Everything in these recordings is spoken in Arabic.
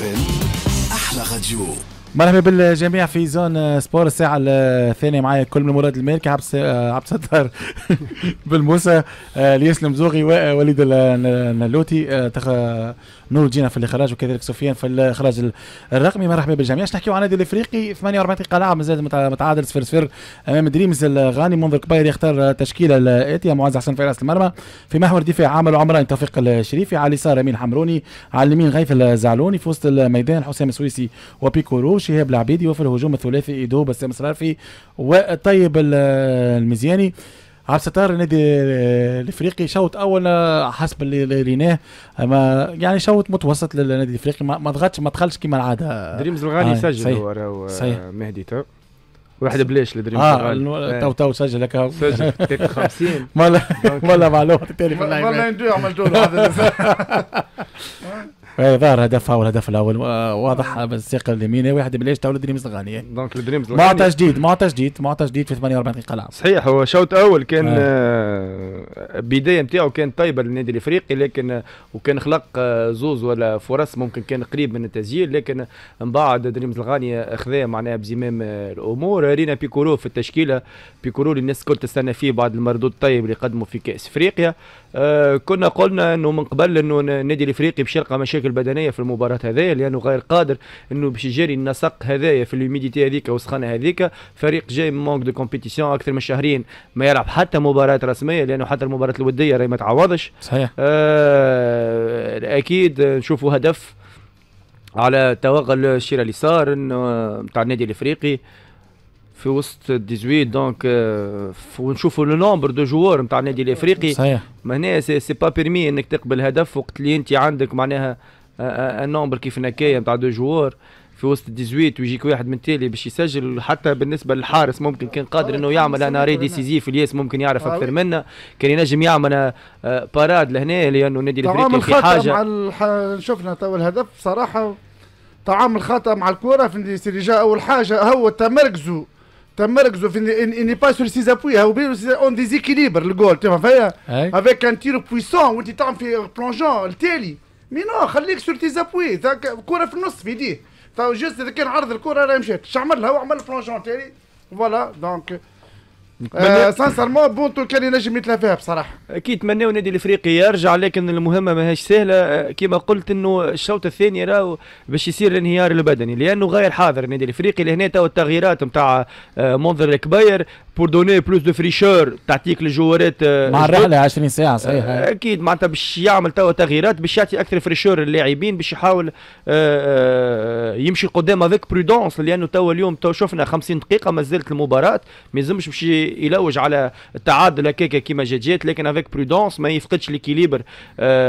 اف احلى غديو مرحبا بالجميع في زون سبور الساعة الثانية معايا كل من مراد المالكي عبد آه، عبد ستار بالموسى الياس آه، المزوغي ووليد آه، النلوتي نور جينا في الاخراج وكذلك سفيان في الاخراج الرقمي مرحبا بالجميع باش نحكيو عن النادي الافريقي 48 قلعة مازال متعادل 0 0 امام دريمز الغاني منظر كبير يختار تشكيلة الاتية معز حسن في راس المرمى في محور دفاع عامل عمران توفيق الشريفي على اليسار امين حمروني على اليمين غيث الزعلوني في وسط الميدان حسام السويسي وبيكو شهاب العبيدي وفي الهجوم الثلاثي ايدو بسام صرافي والطيب المزياني عبد الستار النادي الافريقي شوط اول آه، حسب اللي ريناه ما يعني شوط متوسط للنادي الافريقي ما ضغطش ما دخلش كما العاده دريمز الغالي آه سجل هو آه، مهدي تو واحد بلاش لدريمز آه،, اه تو تو سجل هكا سجل 53 مالا مالا معلومه تاني في والله ندوي عملتوا له إيه، ظهر هدفها والهدف الاول آه، واضح بالثقه آه. اليمينيه واحد بليش تاول دريمز الغانيه دونك دريمز الدريمز مع جديد مع جديد مع جديد في 48 دقيقه لعب صحيح هو شوط اول كان البدايه آه. نتاعو كانت طيبه للنادي الافريقي لكن وكان خلق زوز ولا فرص ممكن كان قريب من التسجيل لكن من بعد دريمز الغانيه اخذها معناها بزمام الامور رينا بيكورو في التشكيله بيكورو اللي الناس الكل تستنى فيه بعد المردود الطيب اللي قدمه في كاس افريقيا آه كنا قلنا انه من قبل انه النادي الافريقي باش يلقى مشاكل بدنيه في المباراه هذه لانه غير قادر انه باش يجري النسق هذايا في الهيوميديتي هذيك والسخانه هذيك فريق جاي من مونك دو كومبيتيسيون اكثر من شهرين ما يلعب حتى مباراه رسميه لانه حتى المباراه الوديه راهي ما تعوضش صحيح آه اكيد نشوفوا هدف على توغل الشيره اليسار نتاع آه، النادي الافريقي آه في وسط ال 18 دونك ونشوفوا لو نومبر دو جوار نتاع النادي الافريقي صحيح هنا سي با بيرمي انك تقبل هدف وقت اللي انت عندك معناها ان آه، آه، آه، نومبر كيف نكايه نتاع دو جوار في وسط ال 18 ويجيك واحد من التالي باش يسجل حتى بالنسبه للحارس ممكن كان قادر انه يعمل انا ري ديسيزيف الياس ممكن يعرف اكثر منا كان ينجم يعمل باراد لهنا لانه النادي الافريقي في حاجه مع الح... شفنا تو الهدف صراحه تعامل خطا مع الكره في سيريجا اول حاجه هو تمركزه تما ركزوا في اني با سور سيز ابوي هاو بين اون ديزيكيليبر الجول تما فيا افيك ان تير بويسون وانت تعمل في بلونجون التالي مي نو خليك سور تيز ابوي كره في النص في يديه تو جوست اذا كان عرض الكره راه مشات شعمل لها وعمل بلونجون تالي فوالا دونك آه سانسيرمون بونتو كان ينجم يتلا فيها بصراحه اكيد تمنوا النادي الافريقي يرجع لكن المهمه ماهيش سهله آه، كما قلت انه الشوط الثاني راهو باش يصير الانهيار البدني لانه غير حاضر النادي الافريقي لهنا تو التغييرات نتاع آه، منظر الكبير بور دوني بلوس دو فريشور تعطيك الجوارات مع الرحله 20 ساعه صحيح اكيد معناتها باش يعمل توا تغييرات باش يعطي اكثر فريشور للاعبين باش يحاول يمشي قدام هذاك برودونس لانه توا اليوم توا شفنا 50 دقيقه ما زالت المباراه ما يلزمش باش يلوج على التعادل هكاك كيما جات جات لكن هذاك برودونس ما يفقدش ليكيليبر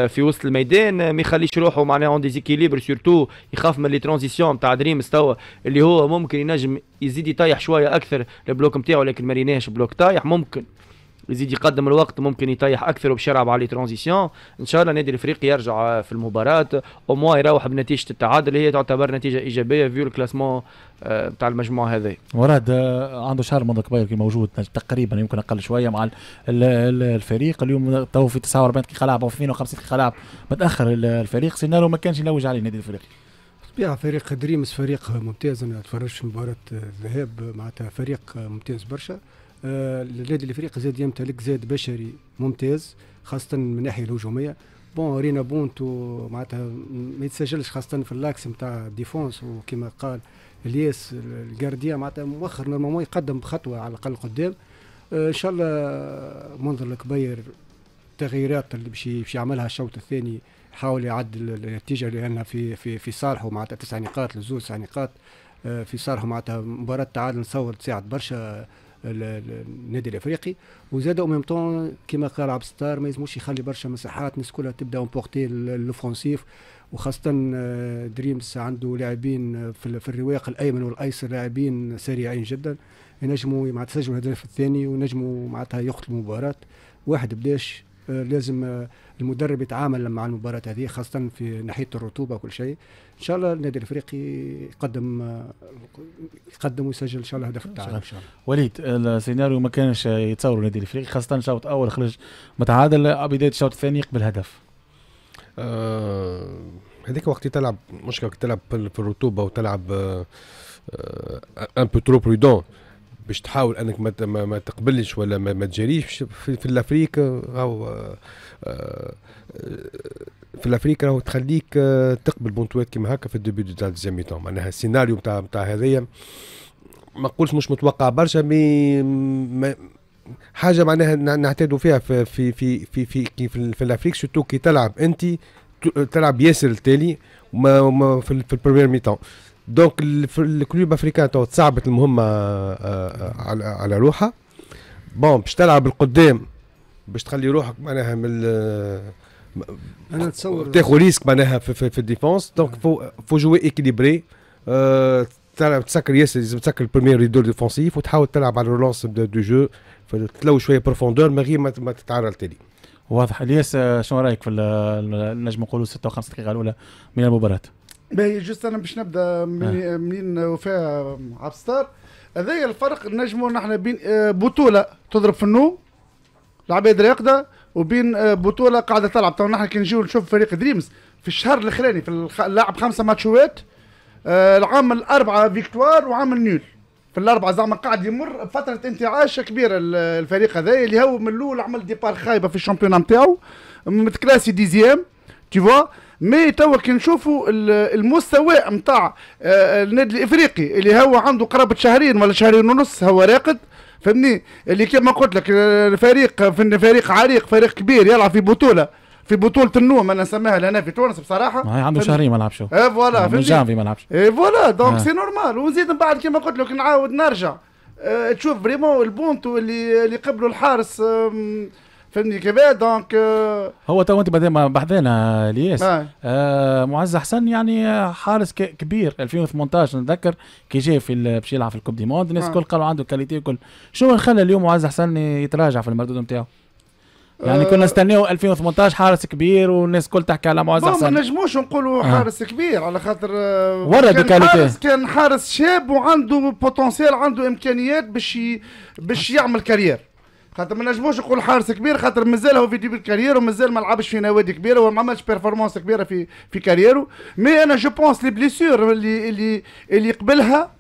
في وسط الميدان ما يخليش روحه معناها اون ديزيكيليبر سورتو يخاف من لي ترانزيسيون تاع دريمز توا اللي هو ممكن ينجم يزيد يطيح شويه اكثر البلوك نتاعو لكن مريناهش بلوك طايح ممكن يزيد يقدم الوقت ممكن يطيح اكثر وبشرع على لي ترانزيسيون ان شاء الله النادي الافريقي يرجع في المباراه او موا يروح بنتيجه التعادل هي تعتبر نتيجه ايجابيه فيو الكلاسمون آه، بتاع المجموعه هذه وراد آه، عنده شهر مضى كبير كي موجود تقريبا يمكن اقل شويه مع الفريق اليوم تو في 49 دقيقه لعب او 52 دقيقه لعب متاخر الفريق سيناريو ما كانش يلوج عليه النادي الافريقي بيع فريق دريمز فريق ممتاز انا تفرجت في مباراة الذهاب معناتها فريق ممتاز برشا آه، النادي الافريقي زاد يمتلك زاد بشري ممتاز خاصة من الناحية الهجومية بون رينا بونتو معناتها ما يتسجلش خاصة في اللاكس نتاع ديفونس وكما قال الياس الجارديا معناتها مؤخر نورمالمون يقدم بخطوة على الأقل قدام آه، ان شاء الله منظر الكبير التغييرات اللي باش يعملها الشوط الثاني حاول يعدل النتيجه لان في في في صالحه معناتها تسع نقاط لزوز تسع نقاط آه، في صالحه معناتها مباراه تعادل نصور تساعد برشا النادي الافريقي وزاد او ميم طون كما قال عبد الستار ما يلزموش يخلي برشا مساحات الناس كلها تبدا امبورتي لوفونسيف وخاصه آه، دريمز عنده لاعبين آه، في الرواق الايمن والايسر لاعبين سريعين جدا ينجموا مع تسجلوا الهدف الثاني ونجموا معناتها يقتلوا المباراه واحد بداش لازم آه، المدرب يتعامل مع المباراه هذه خاصه في ناحيه الرطوبه وكل شيء ان شاء الله النادي الافريقي يقدم آه، يقدم ويسجل ان شاء الله هدف التعادل ان شاء الله وليد السيناريو ما كانش يتصور النادي الافريقي خاصه الشوط اول خرج متعادل آه، بدايه الشوط الثاني يقبل هدف آه هذيك وقت تلعب مشكله تلعب في الرطوبه وتلعب ان بو ترو برودون باش تحاول انك ما ما تقبلش ولا ما, ما تجريش في الافريك راهو آه، آه، في الافريك راهو تخليك آه، تقبل بونتوات كيما هكا في الدوبي دو ديزيام تون معناها السيناريو نتاع نتاع هذايا ما نقولش مش متوقع برشا مي حاجه معناها نعتادوا فيها في في في في في, في, في, في الافريك سورتو كي تلعب انت تلعب ياسر التالي في البريمير ميتون دونك الكلوب افريكان تو تصعبت المهمه آه، آه، على على روحها بون باش تلعب القدام باش تخلي روحك معناها من انا نتصور تاخذ ريسك معناها في, في, في الديفونس دونك فو فو جوي اكيليبري أه تسكر ياسر لازم تسكر البريمير ريدور ديفونسيف وتحاول تلعب على الرولونس دو جو تلو شويه بروفوندور من غير ما تتعرى تاني واضح الياس آه، شنو رايك في نجم نقولوا 56 دقيقه الاولى من المباراه باهي جست انا باش نبدا منين, آه. منين وفاء الستار هذايا الفرق نجموا نحن بين آه، بطوله تضرب في النوم العباد راقده وبين آه، بطوله قاعده تلعب تو نحن كي نجيو نشوف فريق دريمز في الشهر الاخراني في اللاعب خمسه ماتشوات العام الاربعه فيكتوار وعامل نول في الاربعه زعما قاعد يمر فتره انتعاش كبيره الفريق هذايا اللي هو من الاول عمل ديبار خايبه في الشامبيون نتاعو متكلاسي ديزيام تي فوا مي توا كي نشوفوا المستوى نتاع آه، النادي الافريقي اللي هو عنده قرابه شهرين ولا شهرين ونص هو راقد فهمني اللي كما قلت لك الفريق آه، في فريق عريق فريق كبير يلعب في بطوله في بطولة النوم انا نسميها لهنا في تونس بصراحة ما عنده شهرين ما لعبش اي آه، فوالا من جانفي ما لعبش اي فوالا دونك سي نورمال ونزيد من بعد كما قلت لك نعاود نرجع أه تشوف فريمون البونتو اللي اللي قبلوا الحارس أه فهمني كذا دونك euh, هو تو انت ما بحذانا آه، الياس نعم. آه معز حسن يعني آه، حارس كبير 2018 نتذكر كي جاي في باش يلعب في الكوب دي موند الناس نعم. الكل قالوا عنده كاليتي وكل شنو خلى اليوم معز حسن يتراجع في المردود نتاعو؟ يعني كنا آه، نستناو 2018 حارس كبير والناس الكل تحكي على معز حسن ما نجموش نقولوا حارس كبير على خاطر ورد كان حارس كان حارس شاب وعنده بوتنسيال عنده امكانيات باش باش يعمل كارير خاطر ما نجموش نقول حارس كبير خاطر مازال هو في ديبي الكارير ومازال ما لعبش في نوادي كبيره وما عملش بيرفورمانس كبيره في في كاريرو مي انا جو بونس لي بليسور اللي اللي اللي قبلها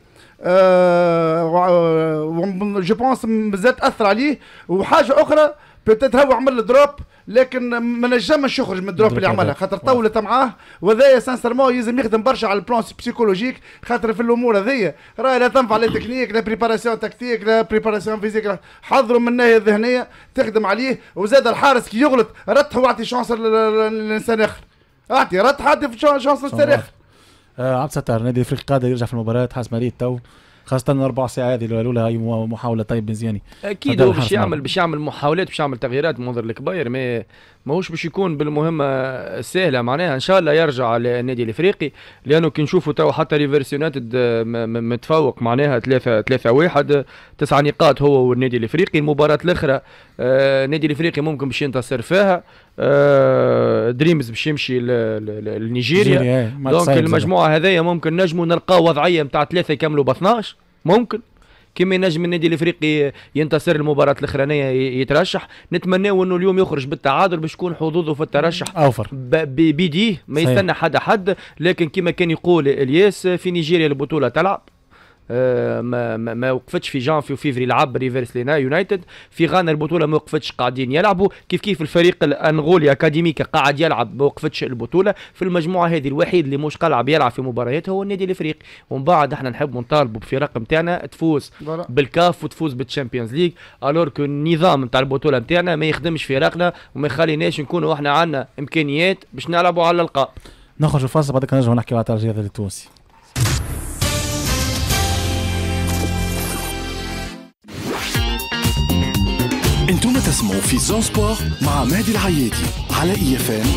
جو بونس مازال تاثر عليه وحاجه اخرى بيتيت هو عمل دروب لكن ما نجمش يخرج من الدروب اللي عملها خاطر طولت معاه وذايا سانسيرمون يلزم يخدم برشا على البلان بسيكولوجيك خاطر في الامور هذيا راهي لا تنفع لا تكنيك لا بريباراسيون تكتيك لا بريباراسيون فيزيك حضروا من الناحيه الذهنيه تخدم عليه وزاد الحارس كي يغلط رتح واعطي شانس للانسان اخر اعطي رتح اعطي شانس للانسان اخر آه، عبد الستار نادي افريقيا قادر يرجع في المباراه حاس ماريت تو خاصه الاربع ساعات هذه الاولى هاي محاوله طيب بنزياني اكيد هو باش نعم. يعمل باش يعمل محاولات باش يعمل تغييرات منظر الكباير مي ماهوش باش يكون بالمهمه آه، سهله معناها ان شاء الله يرجع للنادي الافريقي لانه كي نشوفوا تو حتى ريفرس يونايتد آه، متفوق معناها ثلاثة ثلاثة واحد تسع نقاط هو والنادي الافريقي المباراه الاخرى النادي آه، الافريقي ممكن باش ينتصر فيها دريمز باش يمشي لنيجيريا دونك المجموعه هذايا ممكن نجموا نلقاو وضعيه نتاع ثلاثه يكملوا ب 12 ممكن كما ينجم النادي الافريقي ينتصر المباراه الاخرانيه يترشح نتمناو انه اليوم يخرج بالتعادل باش يكون حظوظه في الترشح اوفر بيديه ما يستنى حد حد لكن كما كان يقول الياس في نيجيريا البطوله تلعب آه، ما, ما, ما وقفتش في جانفي وفيفري لعب ريفيرس لينا يونايتد في غانا البطوله ما وقفتش قاعدين يلعبوا كيف كيف الفريق الانغولي اكاديميكا قاعد يلعب ما وقفتش البطوله في المجموعه هذه الوحيد اللي مش قلعب يلعب في مباريات هو النادي الافريقي ومن بعد احنا نحب نطالبوا بفرق نتاعنا تفوز بالكاف وتفوز بالتشامبيونز ليج الور كو النظام نتاع البطوله نتاعنا ما يخدمش فرقنا وما يخليناش نكونوا احنا عندنا امكانيات باش نلعبوا على القاب ناخذ الفرصه بعد كنرجعوا نحكي على الترجيح التونسي تسمعوا في زون سبور مع مهدي العيادي على اي اف ام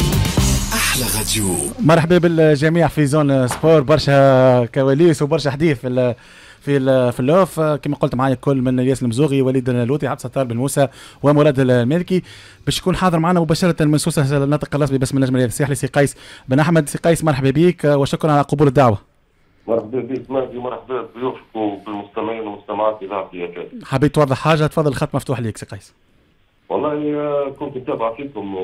احلى راديو مرحبا بالجميع في زون سبور برشا كواليس وبرشا حديث في في في اللوف كما قلت معايا الكل من ياس المزوغي وليد اللوطي عبد الستار بن موسى ومراد المالكي باش يكون حاضر معنا مباشره من سوسه الناطق الرسمي باسم النجم الرياضي الساحلي سي قيس بن احمد سي قيس مرحبا بك وشكرا على قبول الدعوه مرحبا بك مهدي مرحبا بضيوفك وبالمستمعين والمستمعات اذاعه حبيت توضح حاجه تفضل الخط مفتوح ليك سي قيس والله آه، كنت متابع فيكم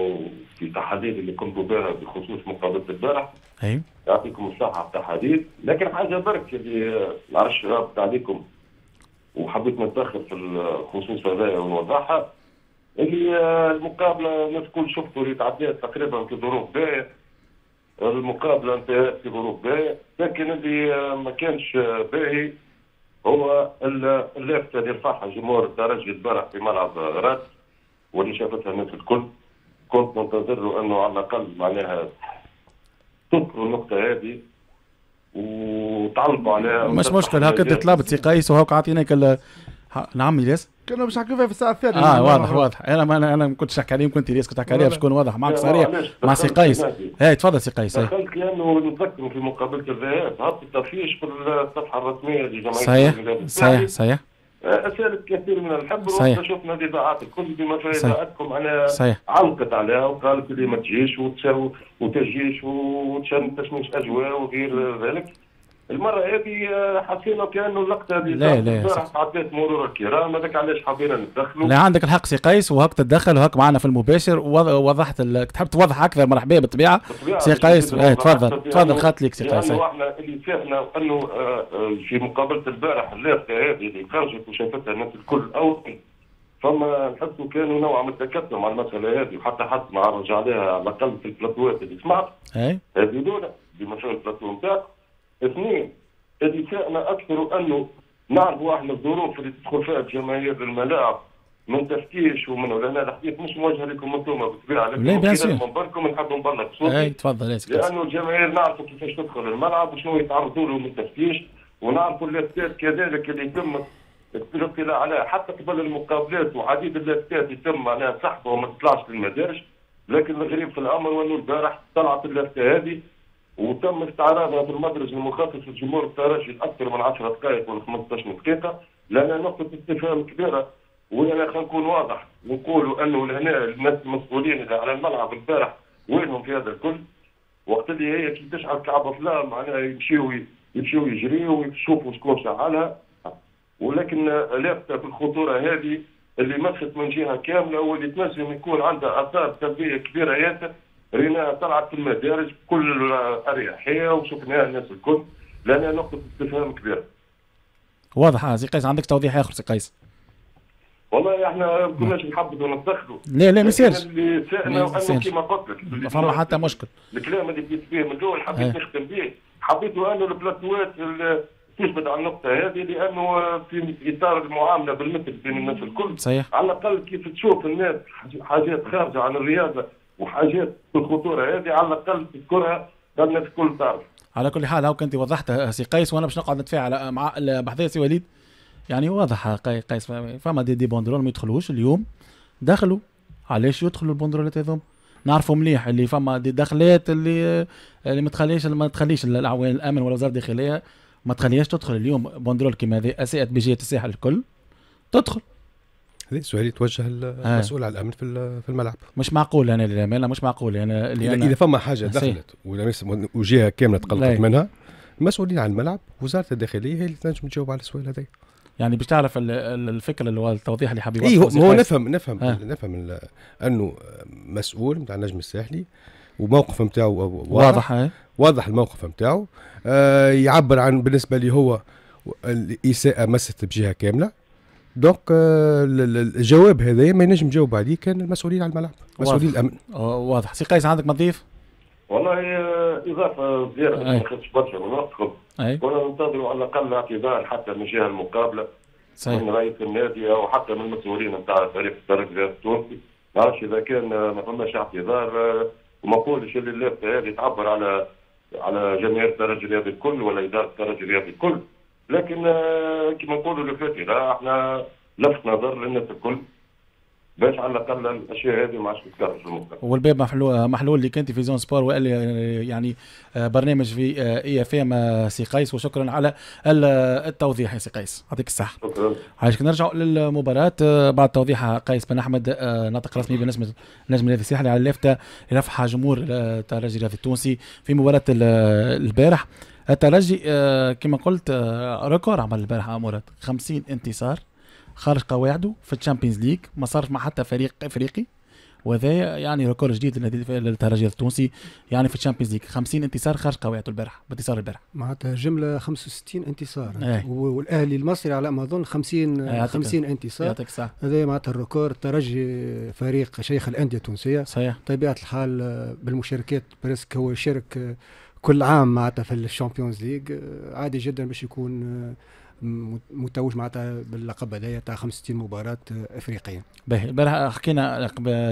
في التحاليل اللي قمت بها بخصوص مقابله البارح اي يعطيكم الصحه في التحاليل لكن حاجه برك آه، اللي نعرفش رابط عليكم وحبيت نتاخر في الخصوص هذايا ونوضحها اللي آه، المقابله الناس الكل شفتوا اللي تقريبا في ظروف باهيه المقابله انتهت في ظروف باهيه لكن اللي ما كانش باهي هو اللافته اللي رفعها جمهور الترجي البارح في ملعب راس واللي شافتها الناس الكل كنت منتظر له انه على الاقل معناها تذكروا النقطه هذه وتعلقوا عليها مش مشكل هاك انت طلبت سي قيس وهاك عطيناك ال... نعم الياس كنا باش نحكيو فيها في الساعه الثانيه اه واضح واضح انا ما انا ما كنتش نحكي عليهم كنت الياس كنت نحكي عليها باش واضح معك صريح مع سي قيس هاي تفضل سي قيس دخلت لانه نتذكر في مقابله الذهاب هبط التفيش في الصفحه الرسميه لجمعيه صحيح صحيح صحيح اسالت كثير من الحب صحيح شفنا الاذاعات الكل بما في اذاعتكم انا صحيح. علقت عليها وقالت لي ما تجيش وتجيش وتشمش اجواء وغير ذلك المره هذه آه، حسينا كانه اللقطه هذه لا لا عديت مرور الكرام هذاك علاش حبينا ندخلوا لا عندك الحق سي قيس وهك تدخل وهك معنا في المباشر ووضحت ال... تحب توضح اكثر مرحبا بالطبيعه سي قيس ايه تفضل تفضل خات ليك سي قيس إيه. احنا اللي فهمنا انه آه، آه، في مقابله البارح اللافته هذه اللي خرجت وشافتها الناس الكل او فما نحسوا كانوا نوعا ما التكتم على المساله هذه وحتى حد ما عرج عليها على الاقل في البلاتوات اللي سمعت إيه. هذه دوله بمشروع البلاتو نتاعك اثنين تساءلنا اكثر انه نعرفوا احنا الظروف اللي تدخل فيها جماهير الملاعب من تفتيش ومن ولا الحقيقه مش موجهه لكم انتم بالطبيعه لكن من بركم نحب نبلغ صوتي اي تفضل إيه لانه الجماهير نعرفوا كيفاش تدخل الملعب وشنو يتعرضوا له من تفتيش ونعرفوا اللافتات كذلك اللي يتم الاطلاع عليها حتى قبل المقابلات وعديد اللافتات يتم معناها سحبها وما تطلعش للمدارس لكن الغريب في الامر انه البارح طلعت اللافته هذه وتم استعراضها في المدرج المخصص لجمهور الترجي اكثر من 10 دقائق ولا 15 دقيقه لان نقطه استفهام كبيره وانا خلينا نكون واضح ونقولوا انه لهنا الناس المسؤولين على الملعب البارح وينهم في هذا الكل وقت اللي هي كي تشعل كعب الظلام معناها يمشيو يمشيو يجريو ويشوفوا شكون شعلها ولكن لابسه بالخطوره هذه اللي مسخت من جهه كامله واللي تنجم يكون عندها اثار سلبيه كبيره ياسر رينا طلعت في المدارج بكل اريحيه وشفناها الناس الكل لانها نقطه استفهام كبيره. واضحه آه، سي قيس عندك توضيح اخر سي قيس. والله احنا ما كناش نحبذوا ونتخذوا لا لا ما يصيرش اللي سالنا كيما قلت لك ما فما حتى مشكل الكلام اللي بديت به من الاول حبيت إيه. نختم به حبيت انه البلاتوات تثبت على النقطة هذه لأنه في إطار المعاملة بالمثل بين الناس الكل صحيح على الأقل كيف تشوف الناس حاجات خارجة عن الرياضة وحاجات الخطوره هذه على الاقل تذكرها قبل الكل تعرف على كل حال هاك انت وضحتها سي قيس وانا باش نقعد نتفاعل مع البحثيه سي وليد يعني واضح قيس فما دي, دي بوندرول ما يدخلوش اليوم دخلوا علاش يدخلوا البوندرولات هذوما نعرفوا مليح اللي فما دي دخلات اللي اللي ما تخليش ما تخليش الاعوان الامن ولا وزاره الداخليه ما تخليهاش تدخل اليوم بوندرول كيما هذه اساءت بجهه الساحل الكل تدخل هذا سؤال يتوجه آه. المسؤول آه. على الامن في في الملعب مش معقول انا للامانه مش معقول انا اللي اذا, إذا فما حاجه دخلت وجهه كامله تقلقت طيب. منها المسؤولين عن الملعب وزاره الداخليه هي اللي تنجم تجاوب على السؤال هذا يعني باش تعرف الفكره اللي هو التوضيح اللي حبيبي ايه هو نفهم نفهم آه. نفهم انه مسؤول نتاع النجم الساحلي وموقف نتاعو واضح واضح, آه. واضح الموقف نتاعو آه يعبر عن بالنسبه لي هو الاساءه مست بجهه كامله دونك آه، الجواب هذا ما ينجم نجاوب عليه كان المسؤولين على الملعب مسؤولين الامن واضح سي قيس عندك آه، ما تضيف؟ والله اضافه صغيره ما خدتش برشا من وقتكم كنا ننتظروا على الاقل اعتذار حتى من جهه المقابله صحيح. من رئيس النادي او حتى من المسؤولين نتاع فريق الترجي التونسي ما نعرفش اذا كان آه، ما فماش اعتذار وما نقولش اللي اللافته هذه تعبر على على جماهير الترجي الرياضي الكل ولا اداره الترجي الرياضي الكل لكن آه، كما نقولوا الفاتي احنا لفت نظر للناس الكل باش على الاقل الاشياء هذه ما عادش تتكرر في المستقبل. والباب محلول محلول اللي في تلفزيون سبور وقال يعني آه، برنامج في اي اف ام سي قيس وشكرا على آه، التوضيح يا سي قيس يعطيك الصحه. شكرا. عايشك نرجعوا للمباراه بعد توضيح قيس بن احمد ناطق رسمي بالنسبة نجم النادي الساحلي على اللافته لرفح جمهور الترجي الرياضي التونسي في مباراه البارح. الترجي آه، كما قلت آه، ريكور عمل البارح امورات آه، 50 انتصار خارج قواعده في الشامبيونز ليج ما صارش مع حتى فريق افريقي وهذا يعني ريكور جديد للترجي التونسي يعني في الشامبيونز ليج 50 انتصار خارج قواعده البارح بانتصار البارح معناتها جمله 65 انتصار ايه. والاهلي المصري على ما اظن 50 ايه 50 انتصار هذا معناتها الريكور الترجي فريق شيخ الانديه التونسيه صحيح طبيعه الحال بالمشاركات بريسك هو شارك كل عام معناتها في الشامبيونز ليج عادي جدا باش يكون آه، متوج معناتها باللقب هذايا تاع 65 مباراه افريقيه. باهي البارح حكينا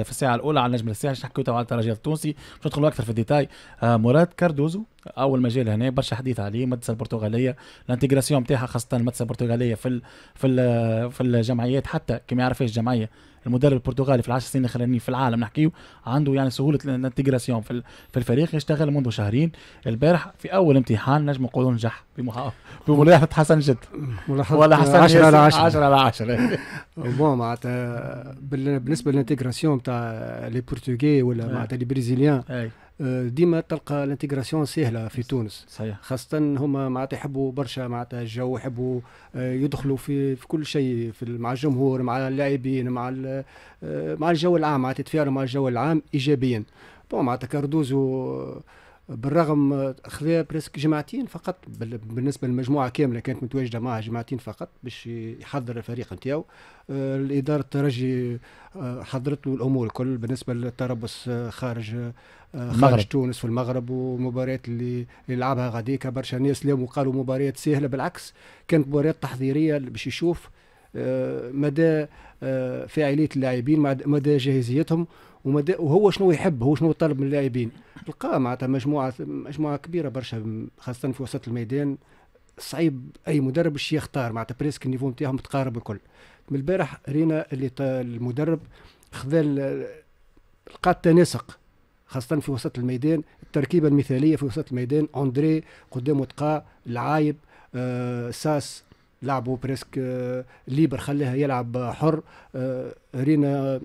في الساعه الاولى على نجم الساعه حكيتوا على الترجي التونسي باش ندخلوا اكثر في الديتاي آه، مراد كاردوزو اول مجال هنا برشا حديث عليه المدرسه البرتغاليه الانتيغراسيون نتاعها خاصه المدرسه البرتغاليه في الـ في الـ في الجمعيات حتى كما يعرفهاش الجمعيه المدرب البرتغالي في العشر سنين الاخرانيين في العالم نحكيو عنده يعني سهوله الانتيغراسيون في, في الفريق يشتغل منذ شهرين البارح في اول امتحان نجم نقولوا نجح بملاحظه حسن جد ولا حسن 10 على 10 على 10 بون معناتها بالنسبه للانتيغراسيون تاع لي برتغي ولا إيه. معناتها لي إيه. برازيليان آه، ديما تلقى الانتجراسيون سهله في تونس صحيح خاصه هما معناتها يحبوا برشا معناتها الجو يحبوا آه، يدخلوا في في كل شيء في مع الجمهور مع اللاعبين مع آه، مع الجو العام معناتها تتفاعلوا مع الجو العام ايجابيا بون معناتها كاردوزو بالرغم خذا بريسك جماعتين فقط بالنسبه للمجموعه كامله كانت متواجده معها جماعتين فقط باش يحضر الفريق نتاعو آه، الاداره الترجي آه، حضرت له الامور الكل بالنسبه للتربص آه، خارج خارج مغرب. تونس في المغرب ومباريات اللي يلعبها غاديكا برشا ناس وقالوا مباريات سهله بالعكس كانت مباريات تحضيريه باش يشوف آه، مدى آه، فاعليه اللاعبين مدى جاهزيتهم ومدى وهو شنو يحب هو شنو طلب من اللاعبين لقى معناتها مجموعه مجموعه كبيره برشا خاصه في وسط الميدان صعيب اي مدرب باش يختار معناتها بريسك النيفو نتاعهم متقارب الكل من البارح رينا اللي المدرب خذا لقى التناسق خاصة في وسط الميدان التركيبة المثالية في وسط الميدان أندري قدامه تقا العايب آه ساس لعبوا بريسك آه، ليبر خليها يلعب حر آه، رينا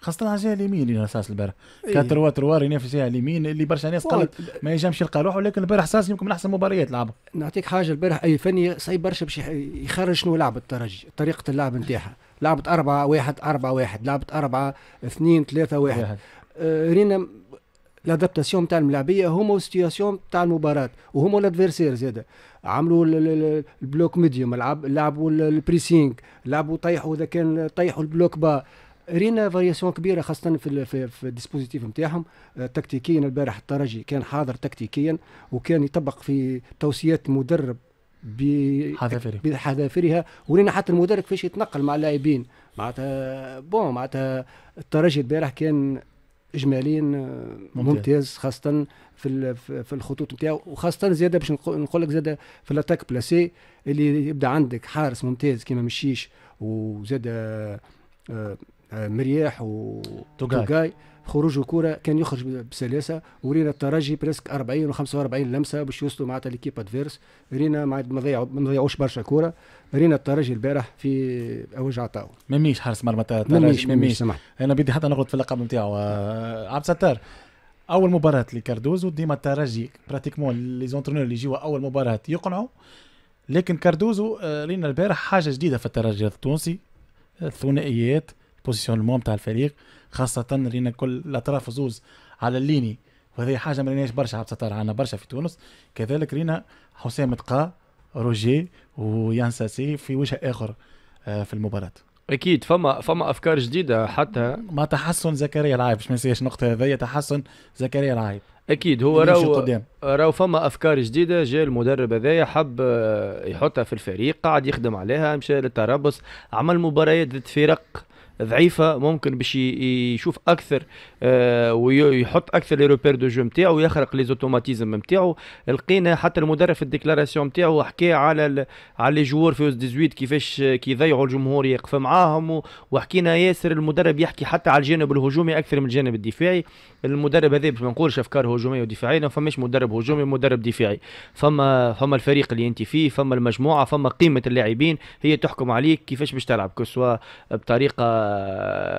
خاصة على الجهة اليمين اللي اساس البارح كان إيه. تروا تروا رينا في الجهة اليمين اللي برشا ناس قالت ما ينجمش يلقى روحه ولكن البارح اساس يمكن من احسن مباريات لعبها نعطيك حاجة البارح اي فني صعيب برشا باش يخرج شنو لعب الترجي طريقة اللعب نتاعها لعبت 4 1 4 1 لعبت 4 2 3 1 رينا لادابتاسيون تاع الملاعبيه هما سيتياسيون تاع المباراه وهما الادفيرسير زاد عملوا البلوك ميديوم لعب لعبوا البريسينغ لعبوا طيحوا اذا كان طيحوا البلوك با رينا فارياسيون كبيره خاصه في في, في الديسبوزيتيف نتاعهم تكتيكيا البارح الترجي كان حاضر تكتيكيا وكان يطبق في توصيات مدرب بحذافيرها بحذافيرها ورينا حتى المدرب كيفاش يتنقل مع اللاعبين معناتها بون معناتها الترجي البارح كان اجماليا آه، ممتاز, ممتاز خاصه في في الخطوط نتاعو وخاصه زياده باش نقول لك زياده في الاتاك بلاسي اللي يبدا عندك حارس ممتاز كيما مشيش وزاد آه، آه، مرياح وتوغاي خروج الكرة كان يخرج بسلاسه ورينا الترجي بريسك 40 و45 لمسه باش يوصلوا معناتها ليكيب ادفيرس رينا ما ضيعوش برشا كوره رينا الترجي البارح في اوج عطاو ميميش حارس مرمى الترجي سمحت انا بدي حتى نغلط في اللقب نتاعو آه، عبد الستار اول مباراه لكاردوزو ديما الترجي براتيكمون لي زونترونور اللي يجيو اول مباراه يقنعوا لكن كاردوزو آه، رينا البارح حاجه جديده في الترجي التونسي الثنائيات المهم تاع الفريق خاصه رينا كل الاطراف زوز على الليني وهذه حاجه ما ريناش برشا عبد الستار عندنا برشا في تونس كذلك رينا حسام تقا روجي ويان ساسي في وجه اخر آه، في المباراه اكيد فما فما افكار جديده حتى ما تحسن زكريا العايب مش ما النقطه هذه تحسن زكريا العايب اكيد هو راهو راهو فما افكار جديده جاء المدرب هذايا حب آه، يحطها في الفريق قاعد يخدم عليها مشى للتربص عمل مباريات ضد فرق ضعيفه ممكن باش يشوف اكثر آه، ويحط اكثر لي روبير دو جو نتاعو ويخرق لي زوتوماتيزم نتاعو لقينا حتى المدرب في الديكلاراسيون نتاعو حكى على على لي جوور في 18 كيفاش كي يضيعوا الجمهور يقف معاهم وحكينا ياسر المدرب يحكي حتى على الجانب الهجومي اكثر من الجانب الدفاعي المدرب هذا باش ما نقولش افكار هجوميه ودفاعيه ما فماش مدرب هجومي مدرب دفاعي فما فما الفريق اللي انت فيه فما المجموعه فما قيمه اللاعبين هي تحكم عليك كيفاش باش تلعب كسوا بطريقه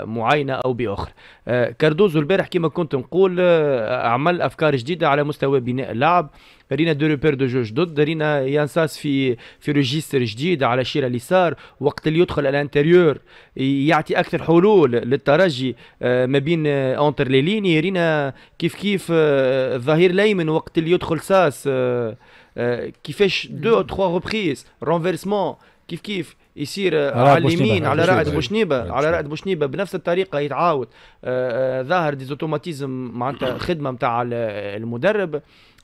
معينه او باخرى آه، كاردوز زوزو البارح كما كنت نقول آه، عمل افكار جديده على مستوى بناء اللعب رينا دو ريبير دو جو جدد رينا ينساس في في ريجيستر جديد على شير اليسار وقت اللي يدخل الانتيريور يعطي اكثر حلول للترجي آه، ما بين آه، اونتر لي ليني رينا كيف كيف الظهير الايمن وقت اللي يدخل ساس كيفاش دو تخوا ريبريز رونفيرسمون كيف كيف يصير على اليمين على رائد بوشنيبه يعني على رائد بوشنيبه بنفس الطريقه يتعاود آه، آه، ظاهر اوتوماتيزم معناتها خدمه نتاع المدرب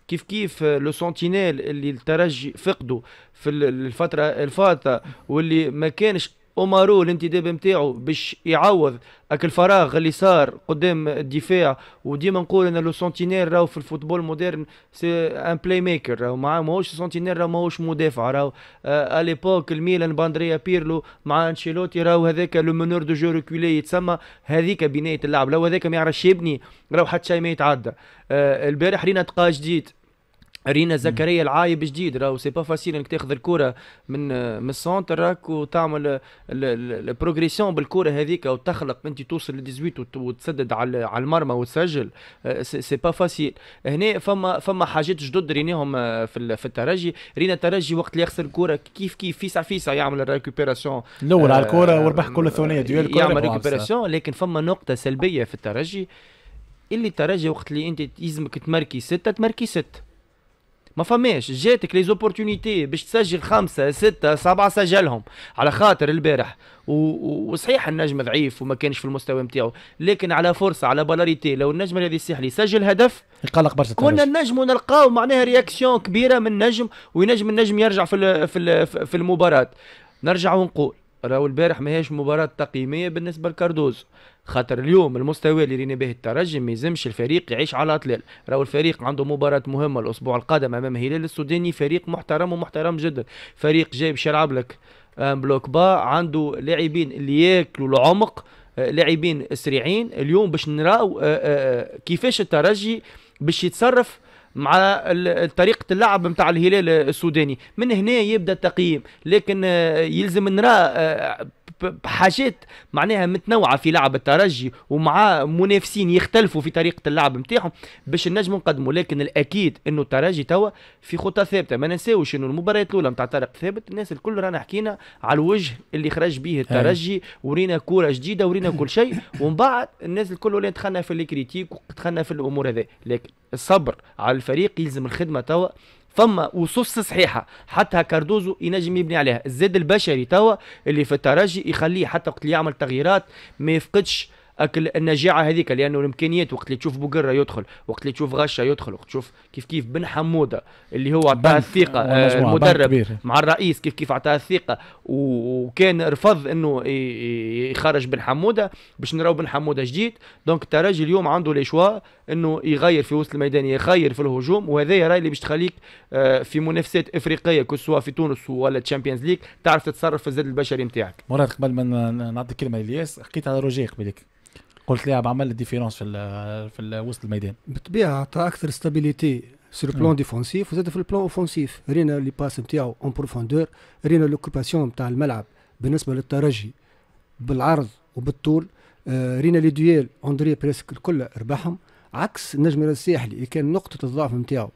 كيف كيف لو سونتينيل اللي الترجي فقده في الفتره الفاتة واللي ما كانش ومارو الانتداب نتاعو باش يعوض اك الفراغ اللي صار قدام الدفاع وديما نقول ان لو سونتينير راهو في الفوتبول مودرن سي ان بلاي ميكر راهو ماهوش سونتينير راهو ماهوش مدافع راهو آه اليبوك الميلان باندريا بيرلو مع انشيلوتي راهو هذاك لو منور دو جو ريكولي يتسمى هذيك بنايه اللعب لو هذاك ما يعرفش يبني راهو حتى شيء ما يتعدى آه البارح رينا تقا جديد رينا زكريا العايب جديد راهو سي با فاسيل انك تاخذ الكره من من السونتر راك وتعمل البروغريسيون بالكره هذيك وتخلق انت توصل ل 18 وتسدد على على المرمى وتسجل آه، سي با فاسيل هنا فما فما حاجات جدد ريناهم آه، في في الترجي رينا الترجي وقت اللي يخسر الكره كيف كيف فيسع فيسع يعمل الريكوبيراسيون الاول على الكره آه، وربح كل الثنيه ديال الكره يعمل ريكوبيراسيون لكن فما نقطه سلبيه في الترجي اللي الترجي وقت اللي انت يلزمك تمركي سته تمركي سته ما فماش جاتك لي زوبورتونيتي باش تسجل خمسه سته سبعه سجلهم على خاطر البارح وصحيح النجم ضعيف وما كانش في المستوى نتاعو لكن على فرصه على بالاريتي لو النجم الذي السحلي سجل هدف يقلق برشا كنا النجم نلقاو معناها رياكسيون كبيره من النجم وينجم النجم يرجع في ال في ال في المباراه نرجع ونقول راهو البارح ماهيش مباراه تقييميه بالنسبه لكاردوز خاطر اليوم المستوى اللي رينا به الترجي ما يلزمش الفريق يعيش على اطلال راهو الفريق عنده مباراه مهمه الاسبوع القادم امام الهلال السوداني فريق محترم ومحترم جدا فريق جاي باش يلعب لك بلوك آه، با عنده لاعبين اللي ياكلوا العمق آه، لاعبين سريعين اليوم باش نراو آه، كيفاش الترجي باش يتصرف مع طريقة اللعب نتاع الهلال السوداني من هنا يبدا التقييم لكن يلزم نرى بحاجات معناها متنوعه في لعب الترجي ومع منافسين يختلفوا في طريقه اللعب نتاعهم باش نجموا نقدموا لكن الاكيد انه الترجي توا في خطه ثابته ما ننساوش انه المباريات الاولى نتاع طارق ثابت الناس الكل رانا حكينا على الوجه اللي خرج به الترجي ورينا كوره جديده ورينا كل شيء ومن بعد الناس الكل ولا دخلنا في الكريتيك ودخلنا في الامور هذه لكن الصبر على الفريق يلزم الخدمه توا فما وصوص صحيحه حتى كاردوزو ينجم يبني عليها الزاد البشري توا اللي في الترجي يخليه حتى وقت اللي يعمل تغييرات ما يفقدش اكل النجاعه هذيك لانه الامكانيات وقت اللي تشوف بقره يدخل وقت اللي تشوف غشه يدخل وقت تشوف كيف كيف بن حموده اللي هو عطاها الثقه آه المدرب مع الرئيس كيف كيف عطاها الثقه وكان رفض انه يخرج بن حموده باش نراو بن حموده جديد دونك الترجي اليوم عنده لي شوا انه يغير في وسط الميدان يغير في الهجوم وهذا راي اللي باش تخليك آه، في منافسات افريقيه كسوا في تونس ولا تشامبيونز ليج تعرف تتصرف في الزاد البشري نتاعك مراد قبل ما نعطي كلمه للياس حكيت على روجيه قبلك قلت لاعب عمل ديفيرونس في في وسط الميدان بالطبيعه عطى اكثر ستابيليتي سير بلون ديفونسيف وزاد في البلون اوفونسيف رينا لي باس نتاعو اون بروفوندور رينا لوكوباسيون نتاع الملعب بالنسبه للترجي بالعرض وبالطول آه، رينا لي دويل اندري بريسك الكل ربحهم عكس النجم الساحلي اللي كان نقطه الضعف نتاعو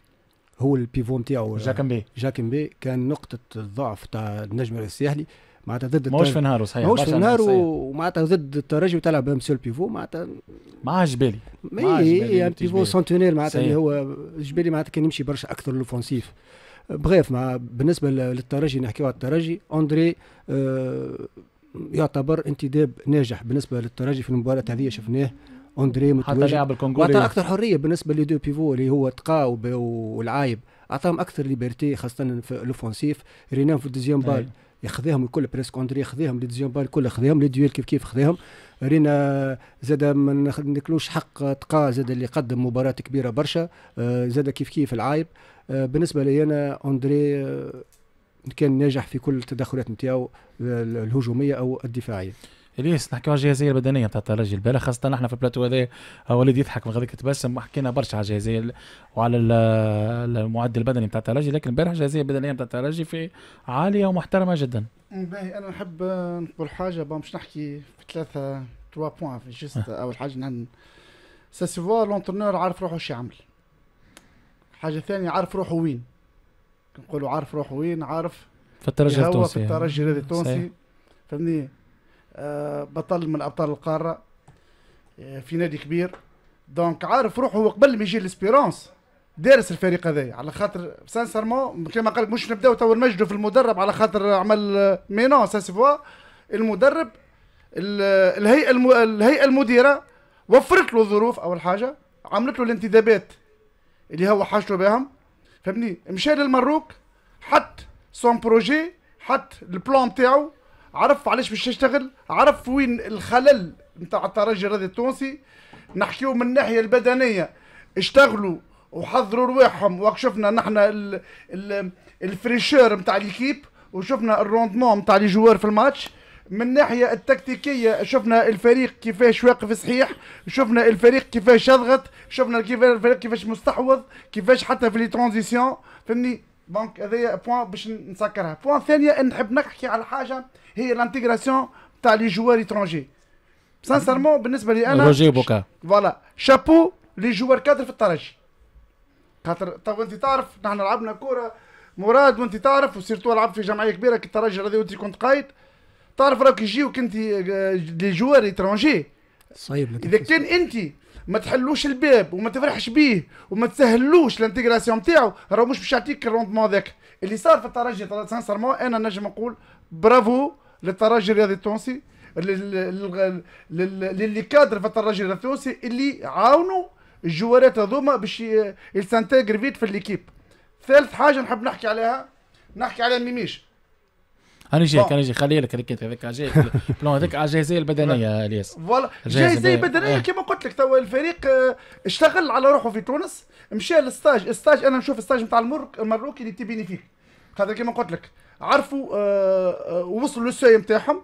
هو البيفو نتاعو آه، بي جاكم بي كان نقطه الضعف تاع النجم الساحلي معناتها ضد ماهوش في نهارو صحيح ماهوش في نهارو ومعناتها ضد الترجي وتلعب مسيو البيفو معناتها معاه جبالي معاه جبالي يعني بيفو سنتونير معناتها اللي هو جبالي معناتها كان يمشي برشا اكثر لوفونسيف بغيف مع بالنسبه للترجي نحكيو على الترجي اندري آه يعتبر انتداب ناجح بالنسبه للترجي في المباراه هذه شفناه اندري متوجه حتى لاعب الكونغولي واعطاه اكثر حريه بالنسبه لدو بيفو اللي هو تقاوب والعايب اعطاهم اكثر ليبرتي خاصه في الاوفونسيف رينان في الدوزيام بال أي. ياخذهم الكل بريسك اندري ياخذهم لي بال الكل ياخذهم لي كيف كيف خذاهم رينا زاد ما ناكلوش حق تقا زاد اللي قدم مباراه كبيره برشا آه، زاد كيف كيف العايب آه، بالنسبه لي انا اندري آه، كان ناجح في كل التدخلات نتاعو الهجوميه او الدفاعيه اليس نحكيو على الجاهزيه البدنيه نتاع الرجل البالغ خاصه احنا في البلاتو هذا آه، وليد يضحك من غاديك تبسم حكينا برشا على الجاهزيه وعلى المعدل البدني نتاع الترجي لكن البارح الجاهزيه البدنيه نتاع الترجي في عاليه ومحترمه جدا. باهي انا نحب آه، نقول حاجه باش نحكي في ثلاثه تروا بوان جست اول حاجه سا سيفوا لونترونور عارف روحه شو يعمل. حاجه ثانيه عارف روحه وين. نقولوا عارف روحه وين عارف في الترجي التونسي في الترجي التونسي فهمني آه، بطل من ابطال القاره آه، في نادي كبير دونك عارف روحه قبل ما يجي ليسبيرونس دارس الفريق هذايا على خاطر سانسيرمون كما قال لك مش نبداو تو نمجدوا في المدرب على خاطر عمل مينون سي المدرب الهيئه الهيئه المديره وفرت له ظروف اول حاجه عملت له الانتدابات اللي هو حاجته بهم فهمني مشى للمروك حط سون بروجي حط البلان تاعو عرف علاش باش تشتغل عرف وين الخلل نتاع الترجي الرياضي التونسي نحكيو من الناحيه البدنيه اشتغلوا وحضروا رواحهم وشفنا نحن الفريشور نتاع ليكيب وشفنا الروندمون نتاع لي جوار في الماتش من الناحيه التكتيكيه شفنا الفريق كيفاش واقف صحيح شفنا الفريق كيفاش يضغط شفنا كيفاش الفريق كيفاش مستحوذ كيفاش حتى في لي ترانزيسيون فهمني دونك هذايا بوان باش نسكرها بوان ثانيه نحب نحكي على حاجه هي لانتيغراسيون تاع لي جوار اترونجي سانسيرمون بالنسبه لي انا روجي بوكا فوالا شابو لي جوار كادر في الترجي خاطر تو انت تعرف نحن لعبنا كوره مراد وانت تعرف وسيرتو لعبت في جمعيه كبيره كي الترجي هذا وانت كنت قايد تعرف راك يجيوك انت لي جوار اترونجي صعيب اذا كان انت ما تحلوش الباب وما تفرحش بيه وما تسهلوش لانتيغراسيون تاعو راه مش باش يعطيك الروندمون ذاك اللي صار في الترجي سانسيرمون انا نجم نقول برافو للترجي الرياضي التونسي للي كادر في الترجي الرياضي التونسي اللي عاونوا الجوارات هذوما باش يسانتيغر فيت في ليكيب ثالث حاجه نحب نحكي عليها نحكي على ميميش انا جايك انا جاي خلي لك هذيك هذاك جايك بلون هذاك على الجاهزيه البدنيه الياس فوالا الجاهزيه البدنيه آه. كما قلت لك توا الفريق آه، اشتغل على روحه في تونس مشى للستاج الستاج انا نشوف الستاج نتاع المروكي اللي تي فيك خاطر كما قلت لك عرفوا ووصلوا آه، للسوي نتاعهم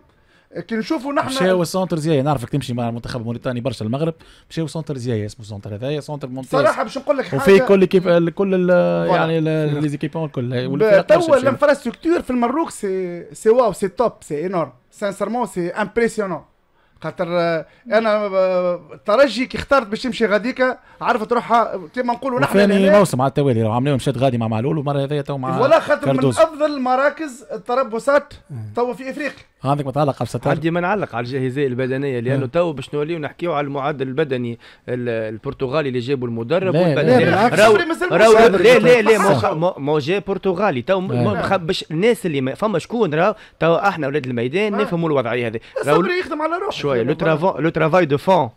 كي نشوفوا نحن مشاو سونتر زيايا نعرفك تمشي مع المنتخب الموريتاني برشا المغرب مشاو سونتر زيايا اسمه سونتر هذايا سونتر ممتاز صراحه باش نقول لك حاجه وفي كل كيف كل يعني ليزيكيبون الكل توا الانفراستركتور في المروك سي سي واو سي توب سي انورم سانسيرمون سي امبرسيونون خاطر آه، انا آه، ترجي كي اخترت باش تمشي غاديكا عرفت روحها آه، كيما نقولوا نحن ثاني موسم على التوالي عملناهم مشات غادي مع معلول والمره هذيا تو مع ولا خاطر من افضل مراكز التربصات تو في افريقيا عندك متعلق على الستار عندي ما نعلق على الجاهزيه البدنيه لانه تو باش نوليو نحكيو على المعدل البدني البرتغالي اللي جابوا المدرب والبدني راهو لا لا لا مو جا برتغالي تو باش الناس اللي فما شكون راهو تو احنا ولاد الميدان نفهموا الوضعيه هذه صبري يخدم على روحه شويه لو ترافاي لو ترافاي دو فون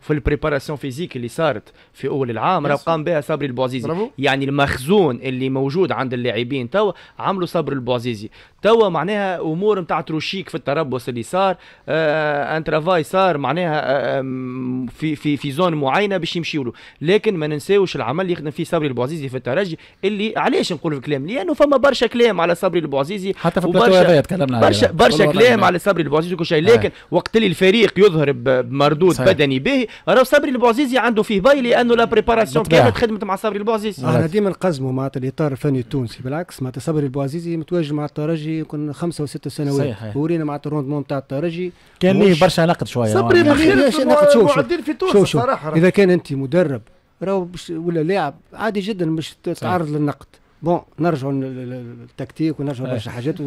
في البريباراسيون فيزيك اللي صارت في اول العام راه قام بها صبري البوزيزي يعني المخزون اللي موجود عند اللاعبين توا عملوا صبر البوزيزي توا معناها امور نتاع تروشيك في التربص اللي صار آه, آه، ان ترافاي صار معناها آه في في في زون معينه باش يمشيوا له لكن ما ننساوش العمل اللي يخدم فيه صبري البوعزيزي في الترجي اللي علاش نقول الكلام لانه فما برشا كلام على صبري البوعزيزي حتى في برشا تكلمنا برشا برشا كلام على صبري البوعزيزي وكل شيء آه. لكن وقت اللي الفريق يظهر بمردود صحيح. بدني به راه صبري البوعزيزي عنده فيه باي لانه لا بريباراسيون كانت خدمت مع صبري البوعزيزي احنا ديما نقزمه مع الاطار الفني التونسي بالعكس مع صبري البوعزيزي متواجد مع الترجي الترجي كنا خمسه وسته سنوات صحيح ورينا مع الروندمون نتاع الترجي كان ليه برشا نقد شويه صبري نقد يعني في تونس شوف اذا كان انت مدرب راهو ولا لاعب عادي جدا مش تتعرض للنقد بون نرجعوا للتكتيك ونرجعوا لبرشا حاجات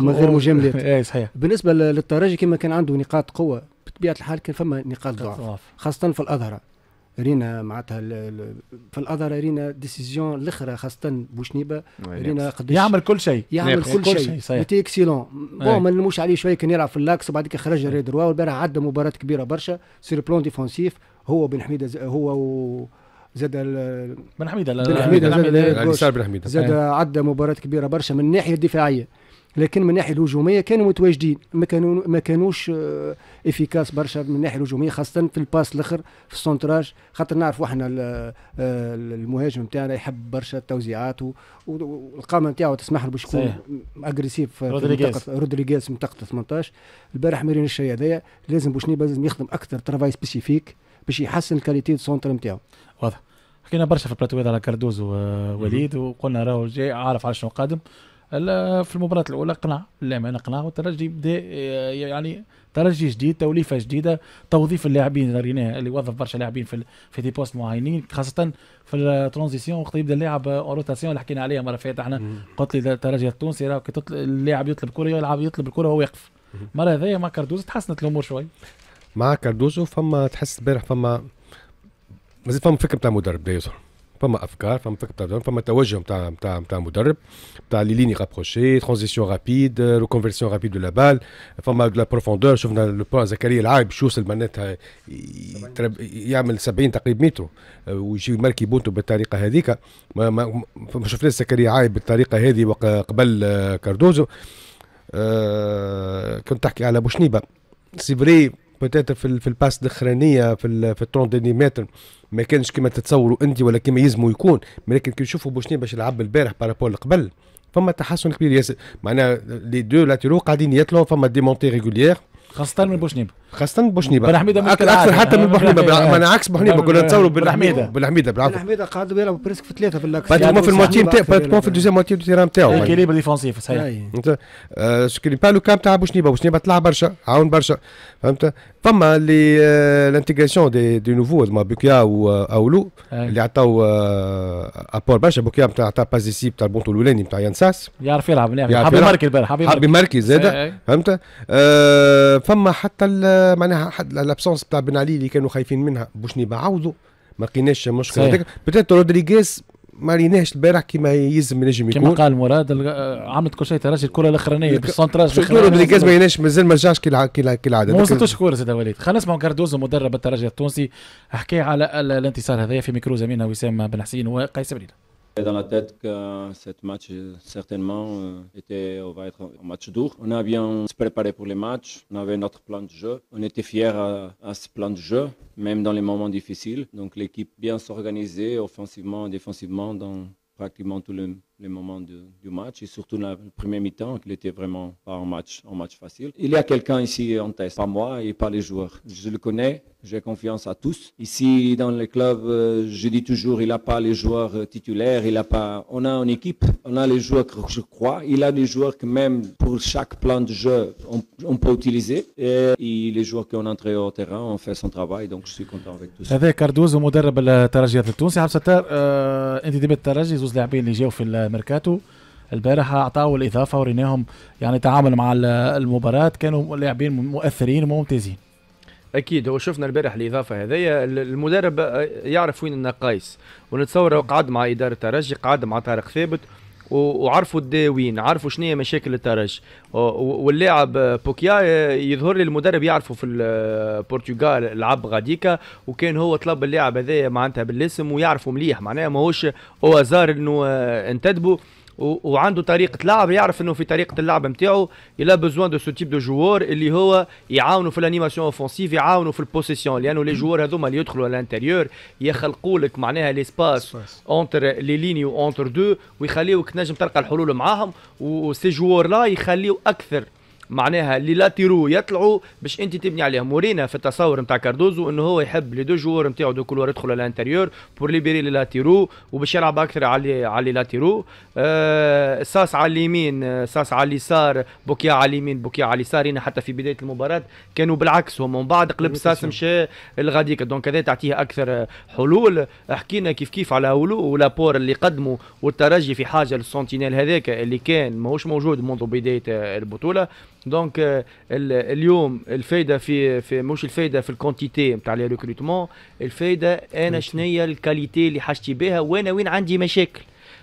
من غير مجاملات اي صحيح بالنسبه للترجي كما كان عنده نقاط قوه بطبيعه الحال كان فما نقاط ضعف خاصه في الاظهره رينا معناتها في الاذر رينا ديسيزيون الاخرى خاصة بوشنيبة رينا قداش يعمل كل شيء يعمل كل شيء ميتي اكسيلون بون ما نلوموش عليه شوية كان يلعب في اللاكس وبعد كي خرج ري دروا والبارح عدى مباراة كبيرة برشا سير بلون ديفونسيف هو بن حميدة هو و زاد بن حميدة يعني بن حميدة زاد إيه. عدى مباراة كبيرة برشا من الناحية الدفاعية لكن من الناحيه الهجوميه كانوا متواجدين ما كانوا ما كانوش آه، افيكاس برشا من الناحيه الهجوميه خاصه في الباس الاخر في السونتراج خاطر نعرفوا احنا آه، المهاجم نتاعنا يحب برشا التوزيعات والقامه نتاعو تسمح له باش يكون اجريسيف رودريغيز رودريغيز منطقه 18 البارح مارين الشيء هذايا لازم بوشني لازم يخدم اكثر ترافاي سبيسيفيك باش يحسن الكاليتي سونتر نتاعو واضح حكينا برشا في البلاتو على كاردوز ووليد آه، وقلنا راهو جاي عارف على شنو قادم في المباراة الأولى قنع للأمانة قنع والترجي بدا آه، يعني ترجي جديد توليفة جديده توظيف اللاعبين ريناه اللي وظف برشا لاعبين في في دي بوست معينين خاصة في الترانزيسيون وقت يبدا اللاعب آه، روتاسيون اللي حكينا عليها مرة فاتت احنا قلت لي الترجي التونسي راه اللاعب يطلب الكرة يلعب يطلب الكرة وهو يقف المرة هذيا مع كاردوز تحسنت الأمور شوي مع كاردوزو فما تحس البارح فما مازال فما فكره تاع مدرب بدا يظهر فما افكار فما فكره فما توجه نتاع نتاع نتاع مدرب نتاع لي ليني رابروشي ترانزيسيون رابيد ريكونفيرسيون رابيد دو لا بال فما لا بروفوندور شفنا لو بوان زكريا العايب شو وصل معناتها يعمل 70 تقريبا متر آه، ويجي ماركي بونتو بالطريقه هذيك ما, ما, شفنا زكريا عايب بالطريقه هذه قبل آه، كاردوزو آه، كنت تحكي على بوشنيبه سي فري بوتيتر في الباس الاخرانيه في في 30 متر ما كانش كما تتصوروا انت ولا كما يلزموا يكون ولكن كي نشوفوا بوشني باش يلعب البارح بارابول لقبل فما تحسن كبير ياسر معناها لي دو لاتيرو قاعدين يطلعوا فما ديمونتي ريغولييغ خاصة من بوشنيبة خاصة من بوشنيبة بالحميدة مشكلة أكثر حتى من بوشنيبة أنا عكس بوشنيبة كنا نتصوروا بالحميدة بالحميدة بالعكس بالحميدة قعدوا يلعبوا بريسك في ثلاثة في الأكثر بعد في الموتي نتاعو بعد في الدوزيام موتي تيران نتاعو ايكيليبر ديفونسيف صحيح آه، سكرين با لو كام تاع بوشنيبة بوشنيبة طلع برشا عاون برشا فهمت فما اللي لانتيغراسيون دي دي نوفو زعما بوكيا واولو آه، اللي عطاو ابور آه، برشا بوكيا نتاع تاع بازيسي تاع البونتو الاولاني نتاع يانساس يعرف يلعب يعرف يماركي البارح حاب يماركي زاد فهمت فما حتى معناها لابسونس تاع بن علي اللي كانوا خايفين منها بوشني عوضوا ما لقيناش مشكل بتات رودريغيز ما ريناش البارح كيما يلزم نجم يكون كما قال مراد عملت كل شيء تراجي الكره الاخرانيه بالسونتراج رودريغيز ما ريناش مازال ما رجعش كالعاده ما وصلتوش كوره سيدي وليد خلينا نسمعوا كاردوزو مدرب الترجي التونسي حكي على الانتصار هذايا في ميكرو زميلنا وسام بن حسين وقيس بريده dans la tête que ce match euh, certainement euh, était, va être un match dur. On a bien se préparé pour les matchs, on avait notre plan de jeu, on était fiers à, ce plan de jeu, même dans les moments difficiles. Donc l'équipe bien s'organiser offensivement, défensivement dans pratiquement tout le monde le moments du match et surtout le la mi-temps, qu'il était vraiment pas un match, un match facile. Il y a quelqu'un ici en test, pas moi et pas les joueurs. Je le connais, j'ai confiance à tous. Ici, dans le club, euh, je dis toujours, il n'a pas les joueurs euh, titulaires, il a pas. On a une équipe, on a les joueurs que je crois, il a des joueurs que même pour chaque plan de jeu, on, peut utiliser. Et, les joueurs qui ont entré au terrain ont fait son travail, donc je suis content avec tout ça. le de la de ميركاتو البارحه أعطاه الاضافه وريناهم يعني تعامل مع المباراه كانوا لاعبين مؤثرين وممتازين اكيد هو شفنا البارح الاضافه هذايا المدرب يعرف وين النقايص ونتصور قعد مع اداره الترجي قعد مع طارق ثابت وعرفوا الداوين عرفوا شنو هي مشاكل الترجي واللاعب بوكيا يظهر لي المدرب يعرفه في البرتغال لعب غاديكا وكان هو طلب اللاعب هذايا معناتها بالاسم ويعرفه مليح معناها ماهوش هو زار انه آه، انتدبوا وعنده طريقه لعب يعرف انه في طريقه اللعب نتاعو يلا بزوان دو سو تيب دو جوار اللي هو يعاونوا في الانيماسيون اوفونسيف يعاونوا في البوسيسيون لانه لي جوار هذوما اللي يدخلوا على الانتيريور يخلقوا لك معناها ليسباس اونتر لي ليني اونتر دو ويخليوك تنجم تلقى الحلول معاهم وسي جوار لا يخليو اكثر معناها اللي لاتيرو يطلعوا باش انت تبني عليهم ورينا في التصور نتاع كاردوزو انه هو يحب لي دو جوور نتاعو دو كولوار يدخلوا لانتيريور بور ليبيري لي لاتيرو وباش يلعب اكثر على على لاتيرو آه ساس على اليمين آه، ساس على اليسار بوكيا على اليمين بوكيا على اليسار هنا حتى في بدايه المباراه كانوا بالعكس هم من بعد قلب ساس مشى الغاديك دونك هذا تعطيه اكثر حلول حكينا كيف كيف على ولو ولابور اللي قدموا والترجي في حاجه للسونتينيل هذاك اللي كان ماهوش موجود منذ بدايه البطوله دونك euh, اليوم الفايده في, في مش الفايده في الكونتيتي نتاع لي ريكروتمون الفايده انا شنيا الكاليتي اللي حاجتي بها وانا وين عندي مشاكل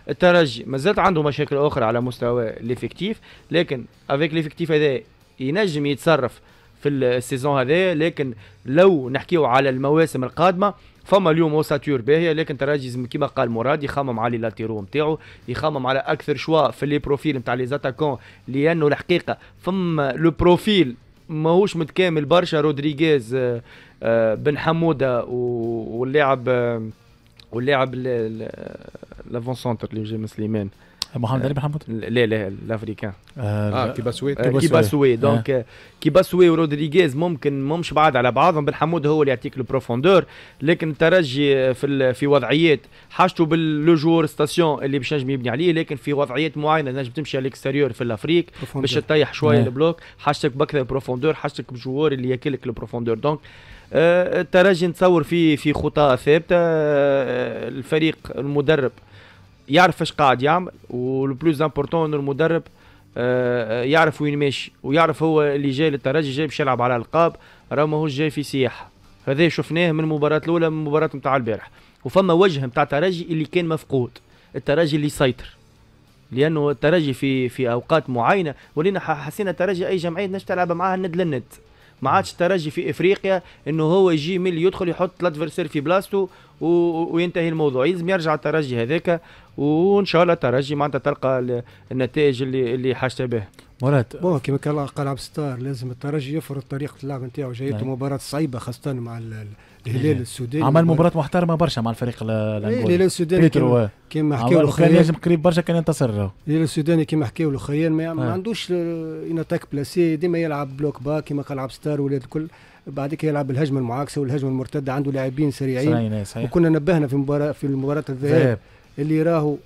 الترجي مازالت عنده مشاكل اخرى على مستوى ليفيكتيف لكن افيك ليفيكتيف هذا ينجم يتصرف في السيزون هذا لكن لو نحكيو على المواسم القادمه فما اليوم اوساتور باهيه لكن تراجي كيما قال مراد يخمم على لاتيرو نتاعو يخمم على اكثر شوا في لي بروفيل نتاع لي زاتاكون لانه الحقيقه فما لو بروفيل ماهوش متكامل برشا رودريغيز آه، آه، بن حموده واللاعب آه، واللاعب لافون سونتر اللي جاي من سليمان محمد علي بن حمود لا لا الافريكان اه, كيباسوي كيباسوي دونك كيباسوي ورودريغيز ممكن مش بعاد على بعضهم بن حمود هو اللي يعطيك البروفوندور لكن الترجي في في وضعيات حاجته باللوجور ستاسيون اللي باش نجم يبني عليه لكن في وضعيات معينه نجم تمشي على الاكستيريور في الافريك باش تطيح شويه البلوك حاجتك باكثر بروفوندور حاجتك بجوار اللي ياكلك البروفوندور دونك الترجي نتصور في في خطى ثابته الفريق المدرب يعرف اش قاعد يعمل والبلوز امبورتون انه المدرب آه، آه، يعرف وين ماشي ويعرف هو اللي جاي للترجي جاي باش يلعب على القاب راه ماهوش جاي في سياحه هذا شفناه من المباراه الاولى من المباراه نتاع البارح وفما وجه نتاع الترجي اللي كان مفقود الترجي اللي سيطر لانه الترجي في في اوقات معينه ولينا حسينا الترجي اي جمعيه نجم تلعب معاها الند للند ما عادش الترجي في افريقيا انه هو يجي من اللي يدخل يحط لادفيرسير في بلاصته وينتهي الموضوع يلزم يرجع الترجي هذاك وان شاء الله ترجي معناتها تلقى النتائج اللي اللي حاجته به مرات بون كما قال عبد الستار لازم الترجي يفرض طريقه اللعب نتاعو جايته نعم. مباراه صعيبه خاصه مع الهلال نعم. السوداني عمل مباراة محترمة برشا مع الفريق إيه، الانجولي الهلال السوداني كما, حكاو كان لازم قريب برشا كان ينتصر الهلال السوداني كما حكاو الخيان ما, نعم. عندوش ان اتاك بلاسي ديما يلعب بلوك با كما قال عبد الستار ولاد الكل بعدك يلعب الهجمه المعاكسه والهجمه المرتده عنده لاعبين سريعين صحيح. وكنا نبهنا في المباراه في مباراه الذهاب اللي راهو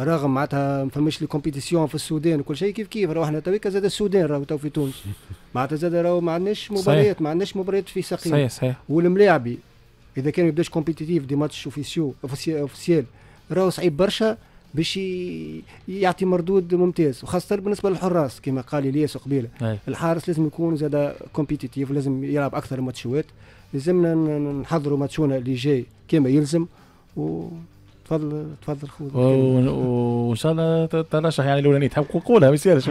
رغم معناتها ما فماش لي كومبيتيسيون في السودان وكل شيء كيف كيف راهو احنا تويكا زاد السودان راهو تو في تونس معناتها زاد راهو ما عندناش مباريات ما عندناش مباريات في سقيم صحيح صحيح والملاعبي اذا كان ما يبداش كومبيتيتيف دي ماتش اوفيسيو اوفيسيال راهو صعيب برشا باش يعطي مردود ممتاز وخاصه بالنسبه للحراس كما قال الياس قبيله الحارس لازم يكون زاد كومبيتيتيف لازم يلعب اكثر ماتشوات لازمنا نحضروا ماتشونا اللي جاي كما يلزم و تفضل تفضل خذ وان شاء الله ترشح يعني الاولانيه تحب قولها ما يصيرش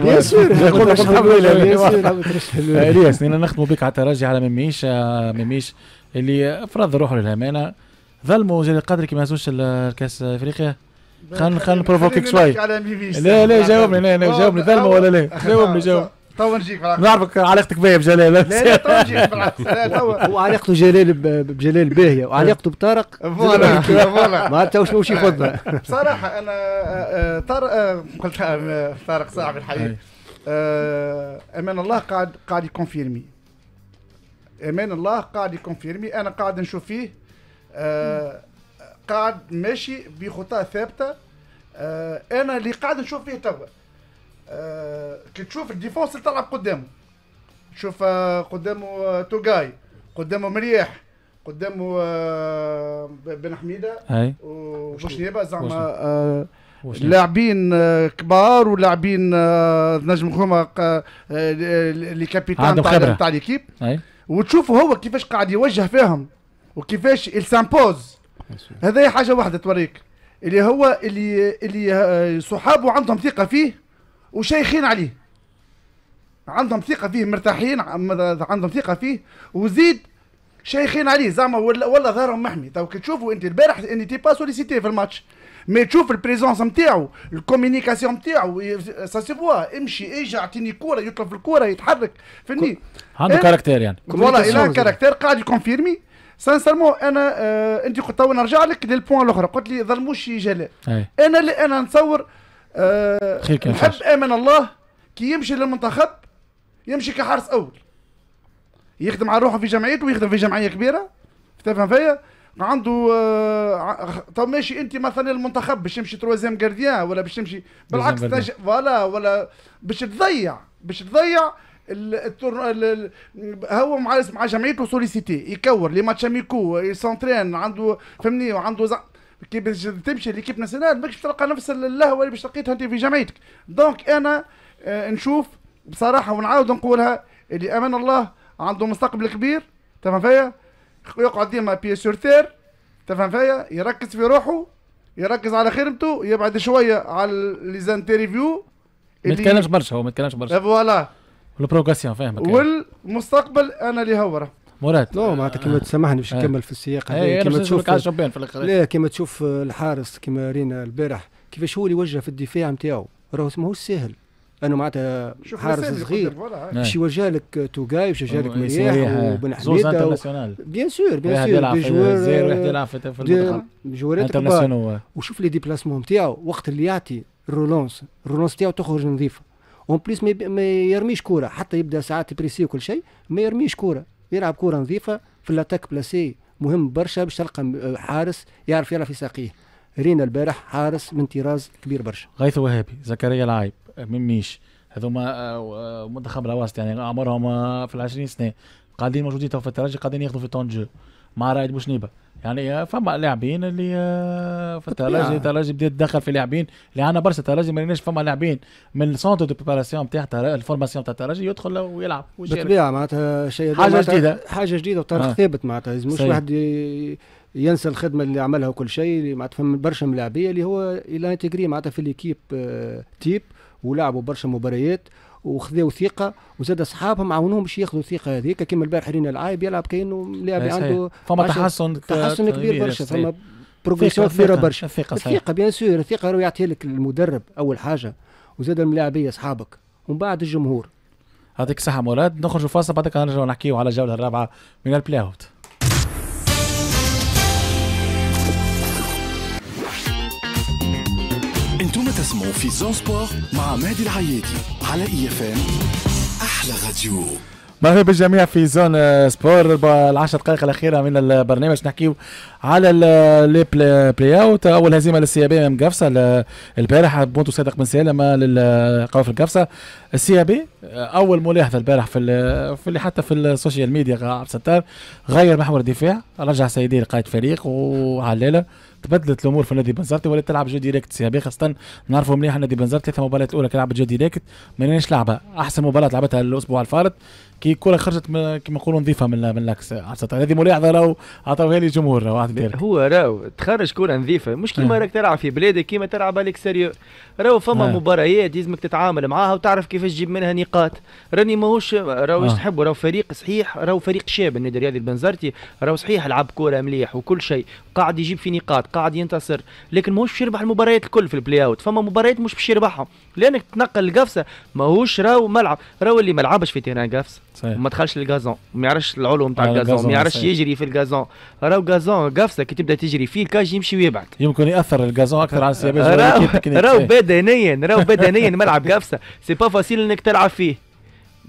الياس لان نخدموا بك على الترجي على مميش آه، مميش اللي فرض روحه للامانه ظلموا زي القدر ما هزوش الكاس افريقيا خل خل نبروفوكيك شوي لا لا جاوبني لا لا جاوبني ظلمه ولا لا جاوبني جاوبني تو نجيك بالعكس نعرفك علاقتك بيا بجلال لا لا تو نجيك بالعكس وعلاقته جلال بجلال باهيه وعلاقته بطارق فوالا فوالا معناتها وش وش يفضل بصراحه انا آه، آه، آه، طارق قلت طارق صاحبي الحبيب امان الله قاعد قاعد يكونفيرمي امان الله قاعد يكونفيرمي انا قاعد نشوف فيه قاعد ماشي بخطى ثابته انا اللي قاعد نشوف فيه توا آه، كي تشوف الديفونس اللي تلعب قدامه تشوف آه، قدامه آه، توغاي قدامه مريح قدامه بن حميده اي وبوشنيبا زعما لاعبين كبار ولاعبين نجم هما لي كابيتان تاع ليكيب وتشوفوا هو كيفاش قاعد يوجه فيهم وكيفاش السامبوز هذا حاجه واحده توريك اللي هو اللي اللي صحابه عندهم ثقه فيه وشيخين عليه عندهم ثقة فيه مرتاحين عندهم ثقة فيه وزيد شيخين عليه زعما ولا, ولا ظهرهم محمي تو كي تشوفوا انت البارح ان تي با سوليسيتي في الماتش مي تشوف البريزونس نتاعو الكومينيكاسيون نتاعو سا سي فوا امشي اجي اعطيني كوره يطلب الكوره يتحرك فني عنده إيه؟ كاركتير يعني والله الى كاركتير قاعد يكونفيرمي سانسيرمون انا آه انت قلت نرجع لك للبوان الاخرى قلت لي ظلموش جلال انا اللي انا نصور آه نحب امن الله كي يمشي للمنتخب يمشي كحارس اول يخدم على روحه في جمعيته ويخدم في جمعيه كبيره تفهم فيا عنده آه... طب ماشي انت مثلا المنتخب باش تمشي تروازيام جارديان ولا باش تمشي بالعكس تج... ولا ولا باش تضيع باش تضيع التور... ال... هو مع مع جمعيته سوليسيتي يكور لي ماتش اميكو يسونترين عنده فهمني وعنده زع... كي باش تمشي ليكيب ناسيونال ماكش تلقى نفس اللهوه اللي باش لقيتها انت في جمعيتك دونك انا آه نشوف بصراحه ونعاود نقولها اللي امان الله عنده مستقبل كبير تفهم فيا يقعد ديما بي سور تير تفهم فيا يركز في روحه يركز على خدمته يبعد شويه على لي زانترفيو ما يتكلمش برشا هو ما يتكلمش برشا فوالا والبروغاسيون فاهمك والمستقبل انا اللي هوره مراد نو معناتها كيما آه. تسامحني باش آه. نكمل في السياق هذا إيه، كيما تشوف في الاخر لا كيما تشوف الحارس كيما رينا البارح كيفاش هو اللي وجه في الدفاع نتاعو راهو ماهوش ساهل انا معناتها حارس صغير نعم. باش يوجه لك توجاي باش يوجه لك مرياح آه. وبن حميده و... بيان سور بيان إيه، سور بيان سور بيان سور وشوف لي ديبلاسمون نتاعو وقت اللي يعطي الرولونس الرولونس نتاعو تخرج نظيفه اون بليس ما يرميش كوره حتى يبدا ساعات بريسي وكل شيء ما يرميش كوره يلعب كره نظيفه في الاتاك بلاسي مهم برشا باش تلقى حارس يعرف يلعب في ساقيه رينا البارح حارس من طراز كبير برشا غيث وهابي زكريا العايب ميش هذوما آه، آه، منتخب الواسط يعني عمرهم آه، في العشرين سنه قاعدين موجودين تو في الترجي قاعدين ياخذوا في طونجو مع رائد بوشنيبه يعني آه، فما لاعبين اللي آه، في تراجي تراجي بدي تدخل في لاعبين اللي عندنا برشا تراجي ما فما لاعبين من سونتر دو بريباراسيون تاع الفورماسيون تاع تراجي يدخل ويلعب ويشارك بالطبيعه معناتها شيء حاجه جديده حاجه جديده وطريق آه. ثابت معناتها مش واحد ينسى الخدمه اللي عملها وكل شيء معناتها فما برشا ملاعبيه اللي هو الى انتجري معناتها في ليكيب تيب ولعبوا برشا مباريات وخذوا ثقه وزاد اصحابهم عاونوهم باش ياخذوا الثقه هذيك كما البارح رينا العايب يلعب كانه لاعب عنده فما تحسن تحسن كبير برشا فما بروغريسيون كبيره برشا الثقه الثقه بيان سور الثقه راهو يعطيها لك المدرب اول حاجه وزاد الملاعبيه اصحابك ومن بعد الجمهور هذيك الصحه مراد نخرجوا فاصل بعدك نرجعوا نحكيو على الجوله الرابعه من البلاي اوت تسمعوا في زون سبور مع مهدي العيادي على اي اف ام احلى راديو مرحبا بالجميع في زون آه، سبور العشر دقائق الاخيره من البرنامج نحكيو على آه، لي بلاي اوت اول هزيمه للسيابي امام قفصه البارح بونتو صادق بن سالم القفصه قفصه السيابي آه، اول ملاحظه البارح في في اللي حتى في السوشيال ميديا عبد الستار غير محور الدفاع رجع سيدي لقائد فريق وعلالة تبدلت الامور في نادي بنزرتي ولات تلعب جو ديريكت سي خاصه نعرفوا مليح نادي بنزرتي ثلاث مباريات الاولى كان لعبت جو ديريكت ما نيش لعبها احسن مباراه لعبتها الاسبوع الفارط كي الكره خرجت كما نقولوا نظيفه من من الاكس هذه ملاحظه راهو عطاوها لي الجمهور راهو هو راهو تخرج كره نظيفه مش كيما آه. راك تلعب في بلادك كيما تلعب على سيريو راهو فما آه. مباريات لازمك تتعامل معاها وتعرف كيفاش تجيب منها نقاط راني ماهوش راهو ايش آه. تحبوا راهو فريق صحيح راهو فريق شاب النادي الرياضي البنزرتي راهو صحيح لعب كره مليح وكل شيء قاعد يجيب في نقاط قاعد ينتصر لكن ماهوش يربح المباريات الكل في البلاي اوت فما مباريات مش باش يربحهم لانك تنقل القفصه ماهوش راهو ملعب راهو اللي ما لعبش في تيران قفص ما دخلش للغازون ما يعرفش العلو نتاع الغازون آه، ما يعرفش يجري في الغازون راهو غازون قفصه كي تبدا تجري فيه الكاج يمشي ويبعد يمكن ياثر الغازون اكثر على السيابات راهو بدنيا راهو بدنيا ملعب قفصه سي با فاسيل انك تلعب فيه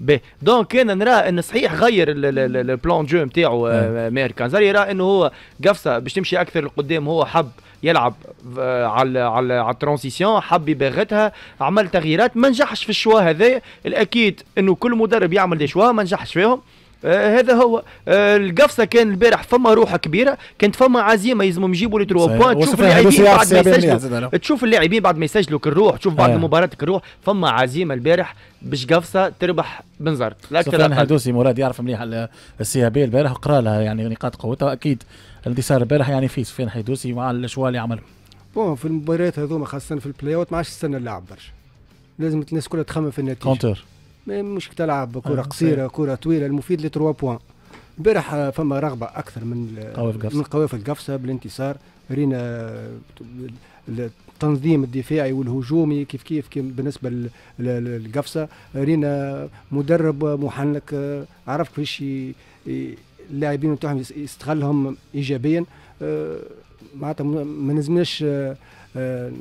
بي دونك انا نرى ان صحيح غير البلان جو نتاعو ماهر نعم. كانزاري يرى انه هو قفصه باش تمشي اكثر لقدام هو حب يلعب آه، على على على الترانزيسيون حب يباغتها عمل تغييرات ما نجحش في الشوا هذا الاكيد انه كل مدرب يعمل دي شوا ما نجحش فيهم آه هذا هو آه القفصه كان البارح فما روحه كبيره كانت فما عزيمه يلزمهم يجيبوا لي تروا بوان تشوف اللاعبين بعد ما يسجلوا تشوف اللاعبين بعد ما يسجلوا كالروح تشوف بعد آه. المباراه كالروح فما عزيمه البارح باش قفصه تربح بنزرت لا سفيان الحدوسي مراد يعرف مليح السي ابي البارح وقرا لها يعني نقاط قوتها اكيد الانتصار البارح يعني في سفيان الحدوسي مع الشوال اللي عمله بون في المباريات هذوما خاصه في البلاي اوت ما عادش تستنى اللاعب برشا لازم الناس كلها تخمم في النتيجه كونتر مش تلعب كره آه. قصيره كره طويله المفيد لتروا بوان البارح فما رغبه اكثر من من قوافل القفصه بالانتصار رينا التنظيم الدفاعي والهجومي كيف كيف, كيف بالنسبه للقفصه رينا مدرب محنك عرف كيفاش اللاعبين بتاعهم يستغلهم ايجابيا آه، معناتها ما لازمناش آه، آه،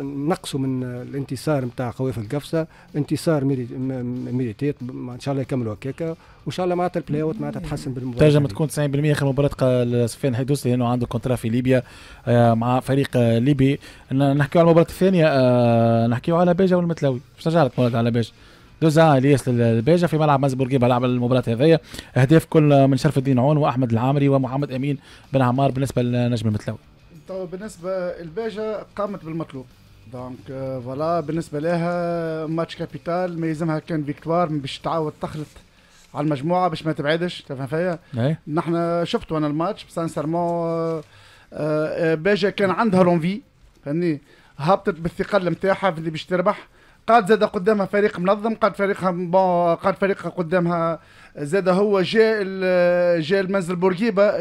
نقصوا من الانتصار نتاع قوافل القفصه انتصار ميريتيت ان شاء الله يكملوا هكاكا وان شاء الله معناتها البلاي اوت معناتها تحسن بالمباراه تنجم تكون 90% اخر مباراه سفيان حيدوس لانه عنده كونترا في ليبيا آه، مع فريق آه، ليبي نحكيو على المباراه الثانيه آه، نحكيو على بيجا والمتلاوي باش نرجع لك على بيجا دوزا الياس للبيجا في ملعب بورقيبه لعب المباراه هذيا اهداف كل من شرف الدين عون واحمد العامري ومحمد امين بن عمار بالنسبه للنجم المتلاوي تو بالنسبه الباجه قامت بالمطلوب دونك آه، فوالا بالنسبه لها ماتش كابيتال ما يلزمها كان فيكتوار باش تعاود تخلط على المجموعه باش ما تبعدش تفهم فيا إيه. نحن شفتوا انا الماتش سانسيرمون آه، آه، باجا كان عندها لونفي فهمني هبطت بالثقل نتاعها في اللي باش تربح قاد زاد قدامها فريق منظم قاد فريقها بون قاد فريقها قدامها زاد هو جاء جاء المنزل بورقيبه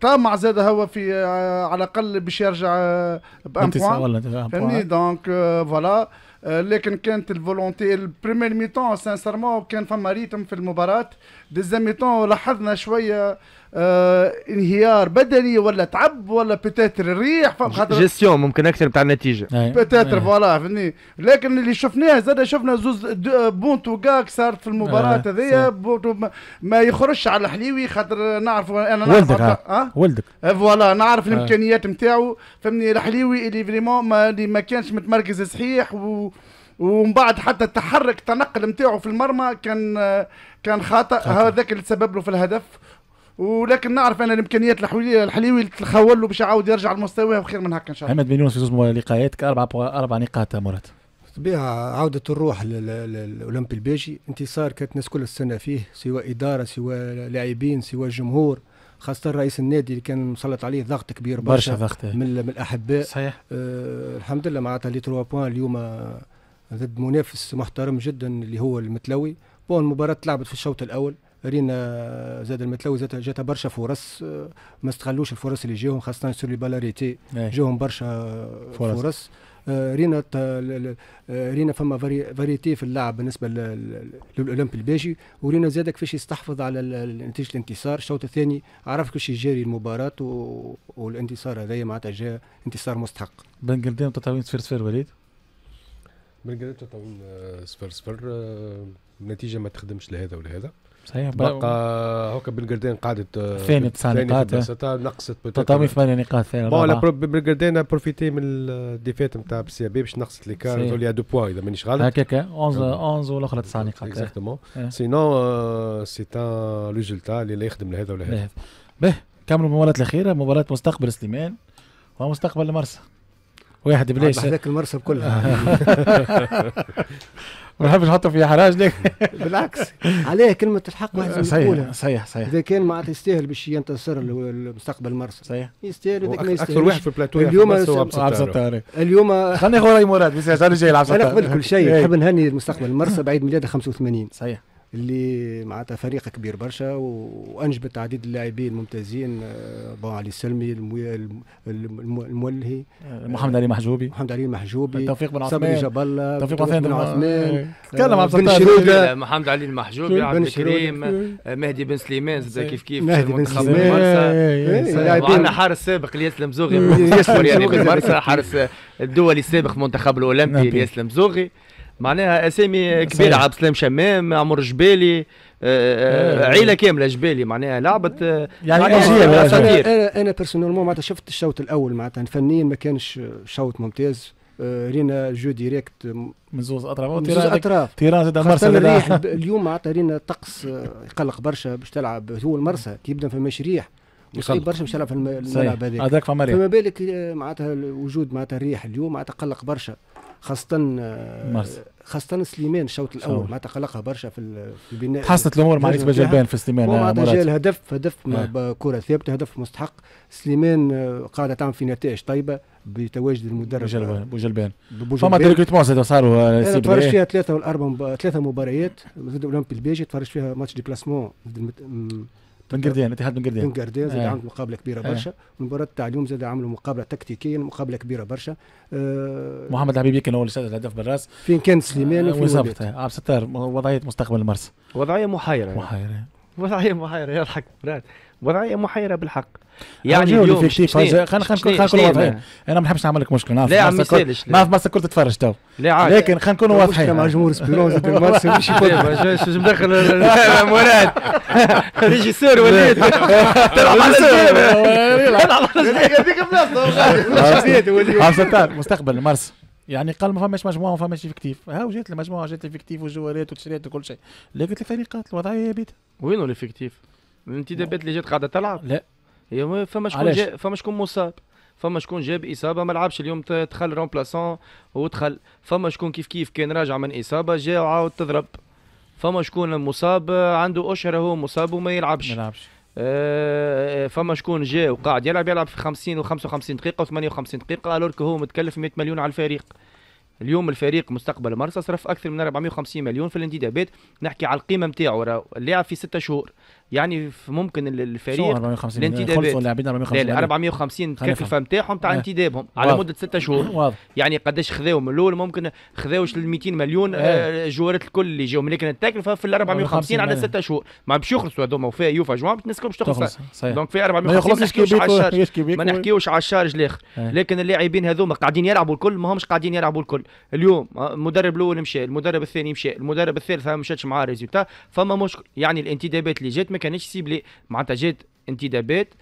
طامع زاد هو في آه، على الاقل باش يرجع آه، بان بوان دونك آه، فوالا لكن كانت الفولونتي البريمير ميتون سانسيرمون كان فما ريتم في المباراه دوزيام ميتون لاحظنا شويه آه انهيار بدني ولا تعب ولا بتاتر الريح فهم خاطر جيستيون ممكن اكثر بتاع النتيجه بتاتر فوالا فهمتني لكن اللي شفناه زاد شفنا زوز آه، بونتو كاك صارت في المباراه هذيا بونتو ما يخرجش على الحليوي خاطر نعرف انا نعرف ولدك ولدك أه، فوالا نعرف الامكانيات نتاعو فهمني الحليوي اللي فريمون ما اللي ما كانش متمركز صحيح و ومن بعد حتى التحرك تنقل نتاعو في المرمى كان آه، كان خاطئ هذاك اللي تسبب له في الهدف ولكن نعرف انا الامكانيات الحليوي تخول له باش يعاود يرجع لمستواه وخير من هكا ان شاء الله. احمد مليون في زوز لقاءات اربع اربع نقاط مرات. طبيعة عودة الروح للأولمبي البيجي انتصار كانت الناس كل السنة فيه سواء إدارة سواء لاعبين سواء جمهور خاصة رئيس النادي اللي كان مسلط عليه ضغط كبير برشا, برشا ضغط من, من الأحباء صحيح آه الحمد لله معناتها لي تروا بوان اليوم ضد منافس محترم جدا اللي هو المتلوي بون المباراة تلعبت في الشوط الأول رينا زاد المتلو جات برشا فرص آه، ما استغلوش الفرص اللي جاهم خاصه سور لي بالاريتي جاهم برشا فرص, فرص. آه، رينا آه، رينا فما فاريتي في اللعب بالنسبه للاولمبي الباجي ورينا زاد كيفاش يستحفظ على نتيجه الانتصار الشوط الثاني عرف كيفاش يجاري المباراه والانتصار هذايا معناتها جا انتصار مستحق بن قدام تطاوين صفر صفر وليد بن قدام تطاوين صفر صفر نتيجه ما تخدمش لهذا ولهذا صحيح بقى هوكا بلغردين قعدت ثاني آه، تسع نقاط نقصت تطامي ثمانية نقاط ثاني بون بلغردين بروفيتي من الديفيت نتاع بي باش نقصت لي كار تولي دو بوا اذا مانيش غلط هكاك 11 11 والاخرى تسع نقاط اكزاكتومون سينون سي ان ريزولتا اللي لا يخدم لهذا ولا هذا به كملوا المباراة الأخيرة مباراة مستقبل سليمان ومستقبل المرسى واحد بلاش هذاك المرسى كلها ما نحبش نحطه في حراج ليك بالعكس عليه كلمه الحق لازم صحيح صحيح صحيح اذا كان معناتها يستاهل باش ينتصر المستقبل المرسي صحيح يستاهل واذا ما يستاهل اكثر واحد في البلاتو اليوم اليوم خلينا ناخذ راي مراد بس جاي العبد انا قبل كل شيء إيه. نحب نهني المستقبل المرسي بعيد ميلاده 85 صحيح اللي معناتها فريق كبير برشا وانجبت عديد اللاعبين الممتازين آه، بون علي السلمي المولهي آه، محمد علي محجوبي محمد علي محجوبي توفيق بن عثمان جاب الله توفيق بن عثمان آه، تكلم عبد بن محمد علي المحجوبي عبد الكريم مهدي بن سليمان زاد كيف كيف مهدي بن سليمان إيه، إيه، إيه، وعندنا حارس سابق الياس المزوغي يعني حارس الدولي السابق منتخب المنتخب الاولمبي الياس المزوغي معناها اسامي كبيره عبد السلام شمام عمر جبالي آه، آه، آه. عيله كامله جبالي معناها لعبت يعني أنا, انا انا بيرسونيلمون معناتها شفت الشوط الاول معناتها فنيا ما كانش شوط ممتاز رينا جو ديريكت زوز اطراف من زوز اطراف تيران زاد مرسى اليوم معناتها رينا طقس يقلق برشا باش تلعب هو المرسى كي يبدا فماش ريح يصيب برشا باش تلعب في الملعب هذاك فما بالك معناتها وجود معناتها الريح اليوم معناتها قلق برشا خاصه خاصة سليمان الشوط الأول ما تقلقها برشا في, البناء تحسنت الأمور مع نسبة جلبان في سليمان ومعناتها آه، جاء الهدف هدف نعم. كرة ثابتة هدف مستحق سليمان آه، قاعدة تعمل في نتائج طيبة بتواجد المدرب بوجلبان فما ديريكتمون زاد صاروا تفرج فيها ثلاثة والأربع ثلاثة مباريات ضد أولمبي البيجي تفرج فيها ماتش دي بلاسمون بن قردين الاتحاد بن قردين بن قردين زاد آه. عمل مقابله كبيره آه. برشا مباراه تاع اليوم زاد عملوا مقابله تكتيكيا مقابله كبيره برشا أه محمد الحبيبي كان هو اللي سجل الهدف بالراس فين كان سليمان وفين آه، بالضبط عبد الستار وضعيه مستقبل المرسى وضعيه محايرة محايرة وضعيه محايرة يضحك وضعيه محيره بالحق يعني اليوم خلينا خلينا نكون واضحين انا ما نحبش نعمل لك مشكله نعرف لا ما يصيرش ما في مصر كنت تتفرج تو لا لكن خلينا نكون واضحين مع جمهور سبيرونز الماتش مش مش مدخل مراد ريجيسور وليد تلعب على الجيب تلعب على الجيب مستقبل مارس يعني قال ما فماش مجموعه ما فماش افكتيف ها وجات المجموعه جات افكتيف وجوالات وتشريات وكل شيء لقيت الفريقات الوضعيه هي بيت وينو الافكتيف الانتدابات اللي جات قاعده تلعب لا هي فما شكون جا... فما شكون مصاب فما شكون جاب اصابه ما لعبش اليوم دخل رومبلاسون ودخل فما شكون كيف كيف كان راجع من اصابه جا وعاود تضرب فما شكون مصاب عنده اشهر هو مصاب وما يلعبش ما يلعبش آه،, آه فما شكون جا وقاعد يلعب يلعب في 50 و55 دقيقه و58 دقيقه الورك هو متكلف 100 مليون على الفريق اليوم الفريق مستقبل مرسى صرف اكثر من 450 مليون في الانتدابات نحكي على القيمه نتاعو اللاعب في ستة شهور يعني ممكن الفريق الانتدابات خلصوا اللاعبين 450 لا 450 التكلفه نتاعهم تاع آه. انتدابهم على مده ستة شهور واضح. يعني قداش خذاو من الاول ممكن خذاوش ال 200 مليون آه،, آه. جوارات الكل اللي جاو لكن التكلفه في ال 450 على ستة شهور ما باش يخلصوا هذوما وفيها يوفا جوان باش الناس باش تخلص دونك في 450 ما نحكيوش على الشارج الاخر آه. لكن اللاعبين هذوما قاعدين يلعبوا الكل ما همش قاعدين يلعبوا الكل اليوم آه، المدرب الاول مشى المدرب الثاني مشى المدرب الثالث ما مشاتش معاه ريزولتا فما مشكل يعني الانتدابات اللي جات ما كانتش سيبلي معناتها جات انتدابات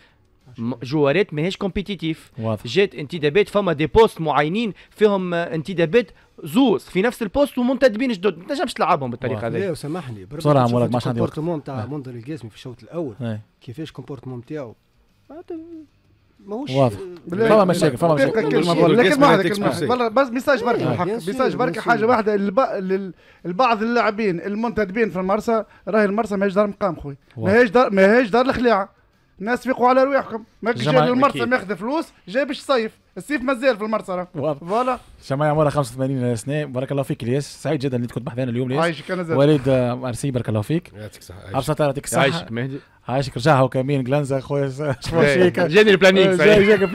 جوارات ماهيش كومبيتيتيف جات انتدابات فما دي بوست معينين فيهم آه، انتدابات زوز في نفس البوست ومنتدبين جدد ما تنجمش تلعبهم بالطريقه هذه. لا وسامحني بسرعه مولاك ما عندي وقت. الكومبورتمون تاع اه. منظر القاسمي في الشوط الاول ايه. كيفاش كومبورتمون تاعو ماهوش واضح فما مشاكل فما مشاكل لكن ما كلمه بس ميساج آه، برك الحق ميساج برك حاجه واحده البعض اللاعبين المنتدبين في المرسى راهي المرسى ماهيش دار مقام خويا ماهيش دار ماهيش دار الخليعه الناس فيقوا على رواحكم ماك جاي للمرسى ماخذ فلوس جاي باش صيف الصيف مازال في المرسى فوالا شماعة عمرها 85 سنه بارك الله فيك الياس سعيد جدا اللي كنت بحذانا اليوم الياس عايشك انا وليد آه، ميرسي بارك الله فيك يعطيك الصحه يعطيك الصحه عايشك مهدي عايشك رجع هو كمين جلانزا خويا شفيك جاني البلانيك جاي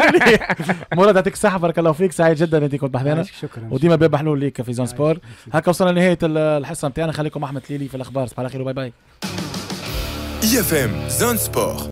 مراد يعطيك الصحه بارك الله فيك سعيد جدا انت كنت بحذانا شكرا وديما باب محلول ليك في زون سبور هكا وصلنا لنهايه الحصه نتاعنا خليكم احمد ليلي في الاخبار صباح الخير وباي باي يا فام زون سبور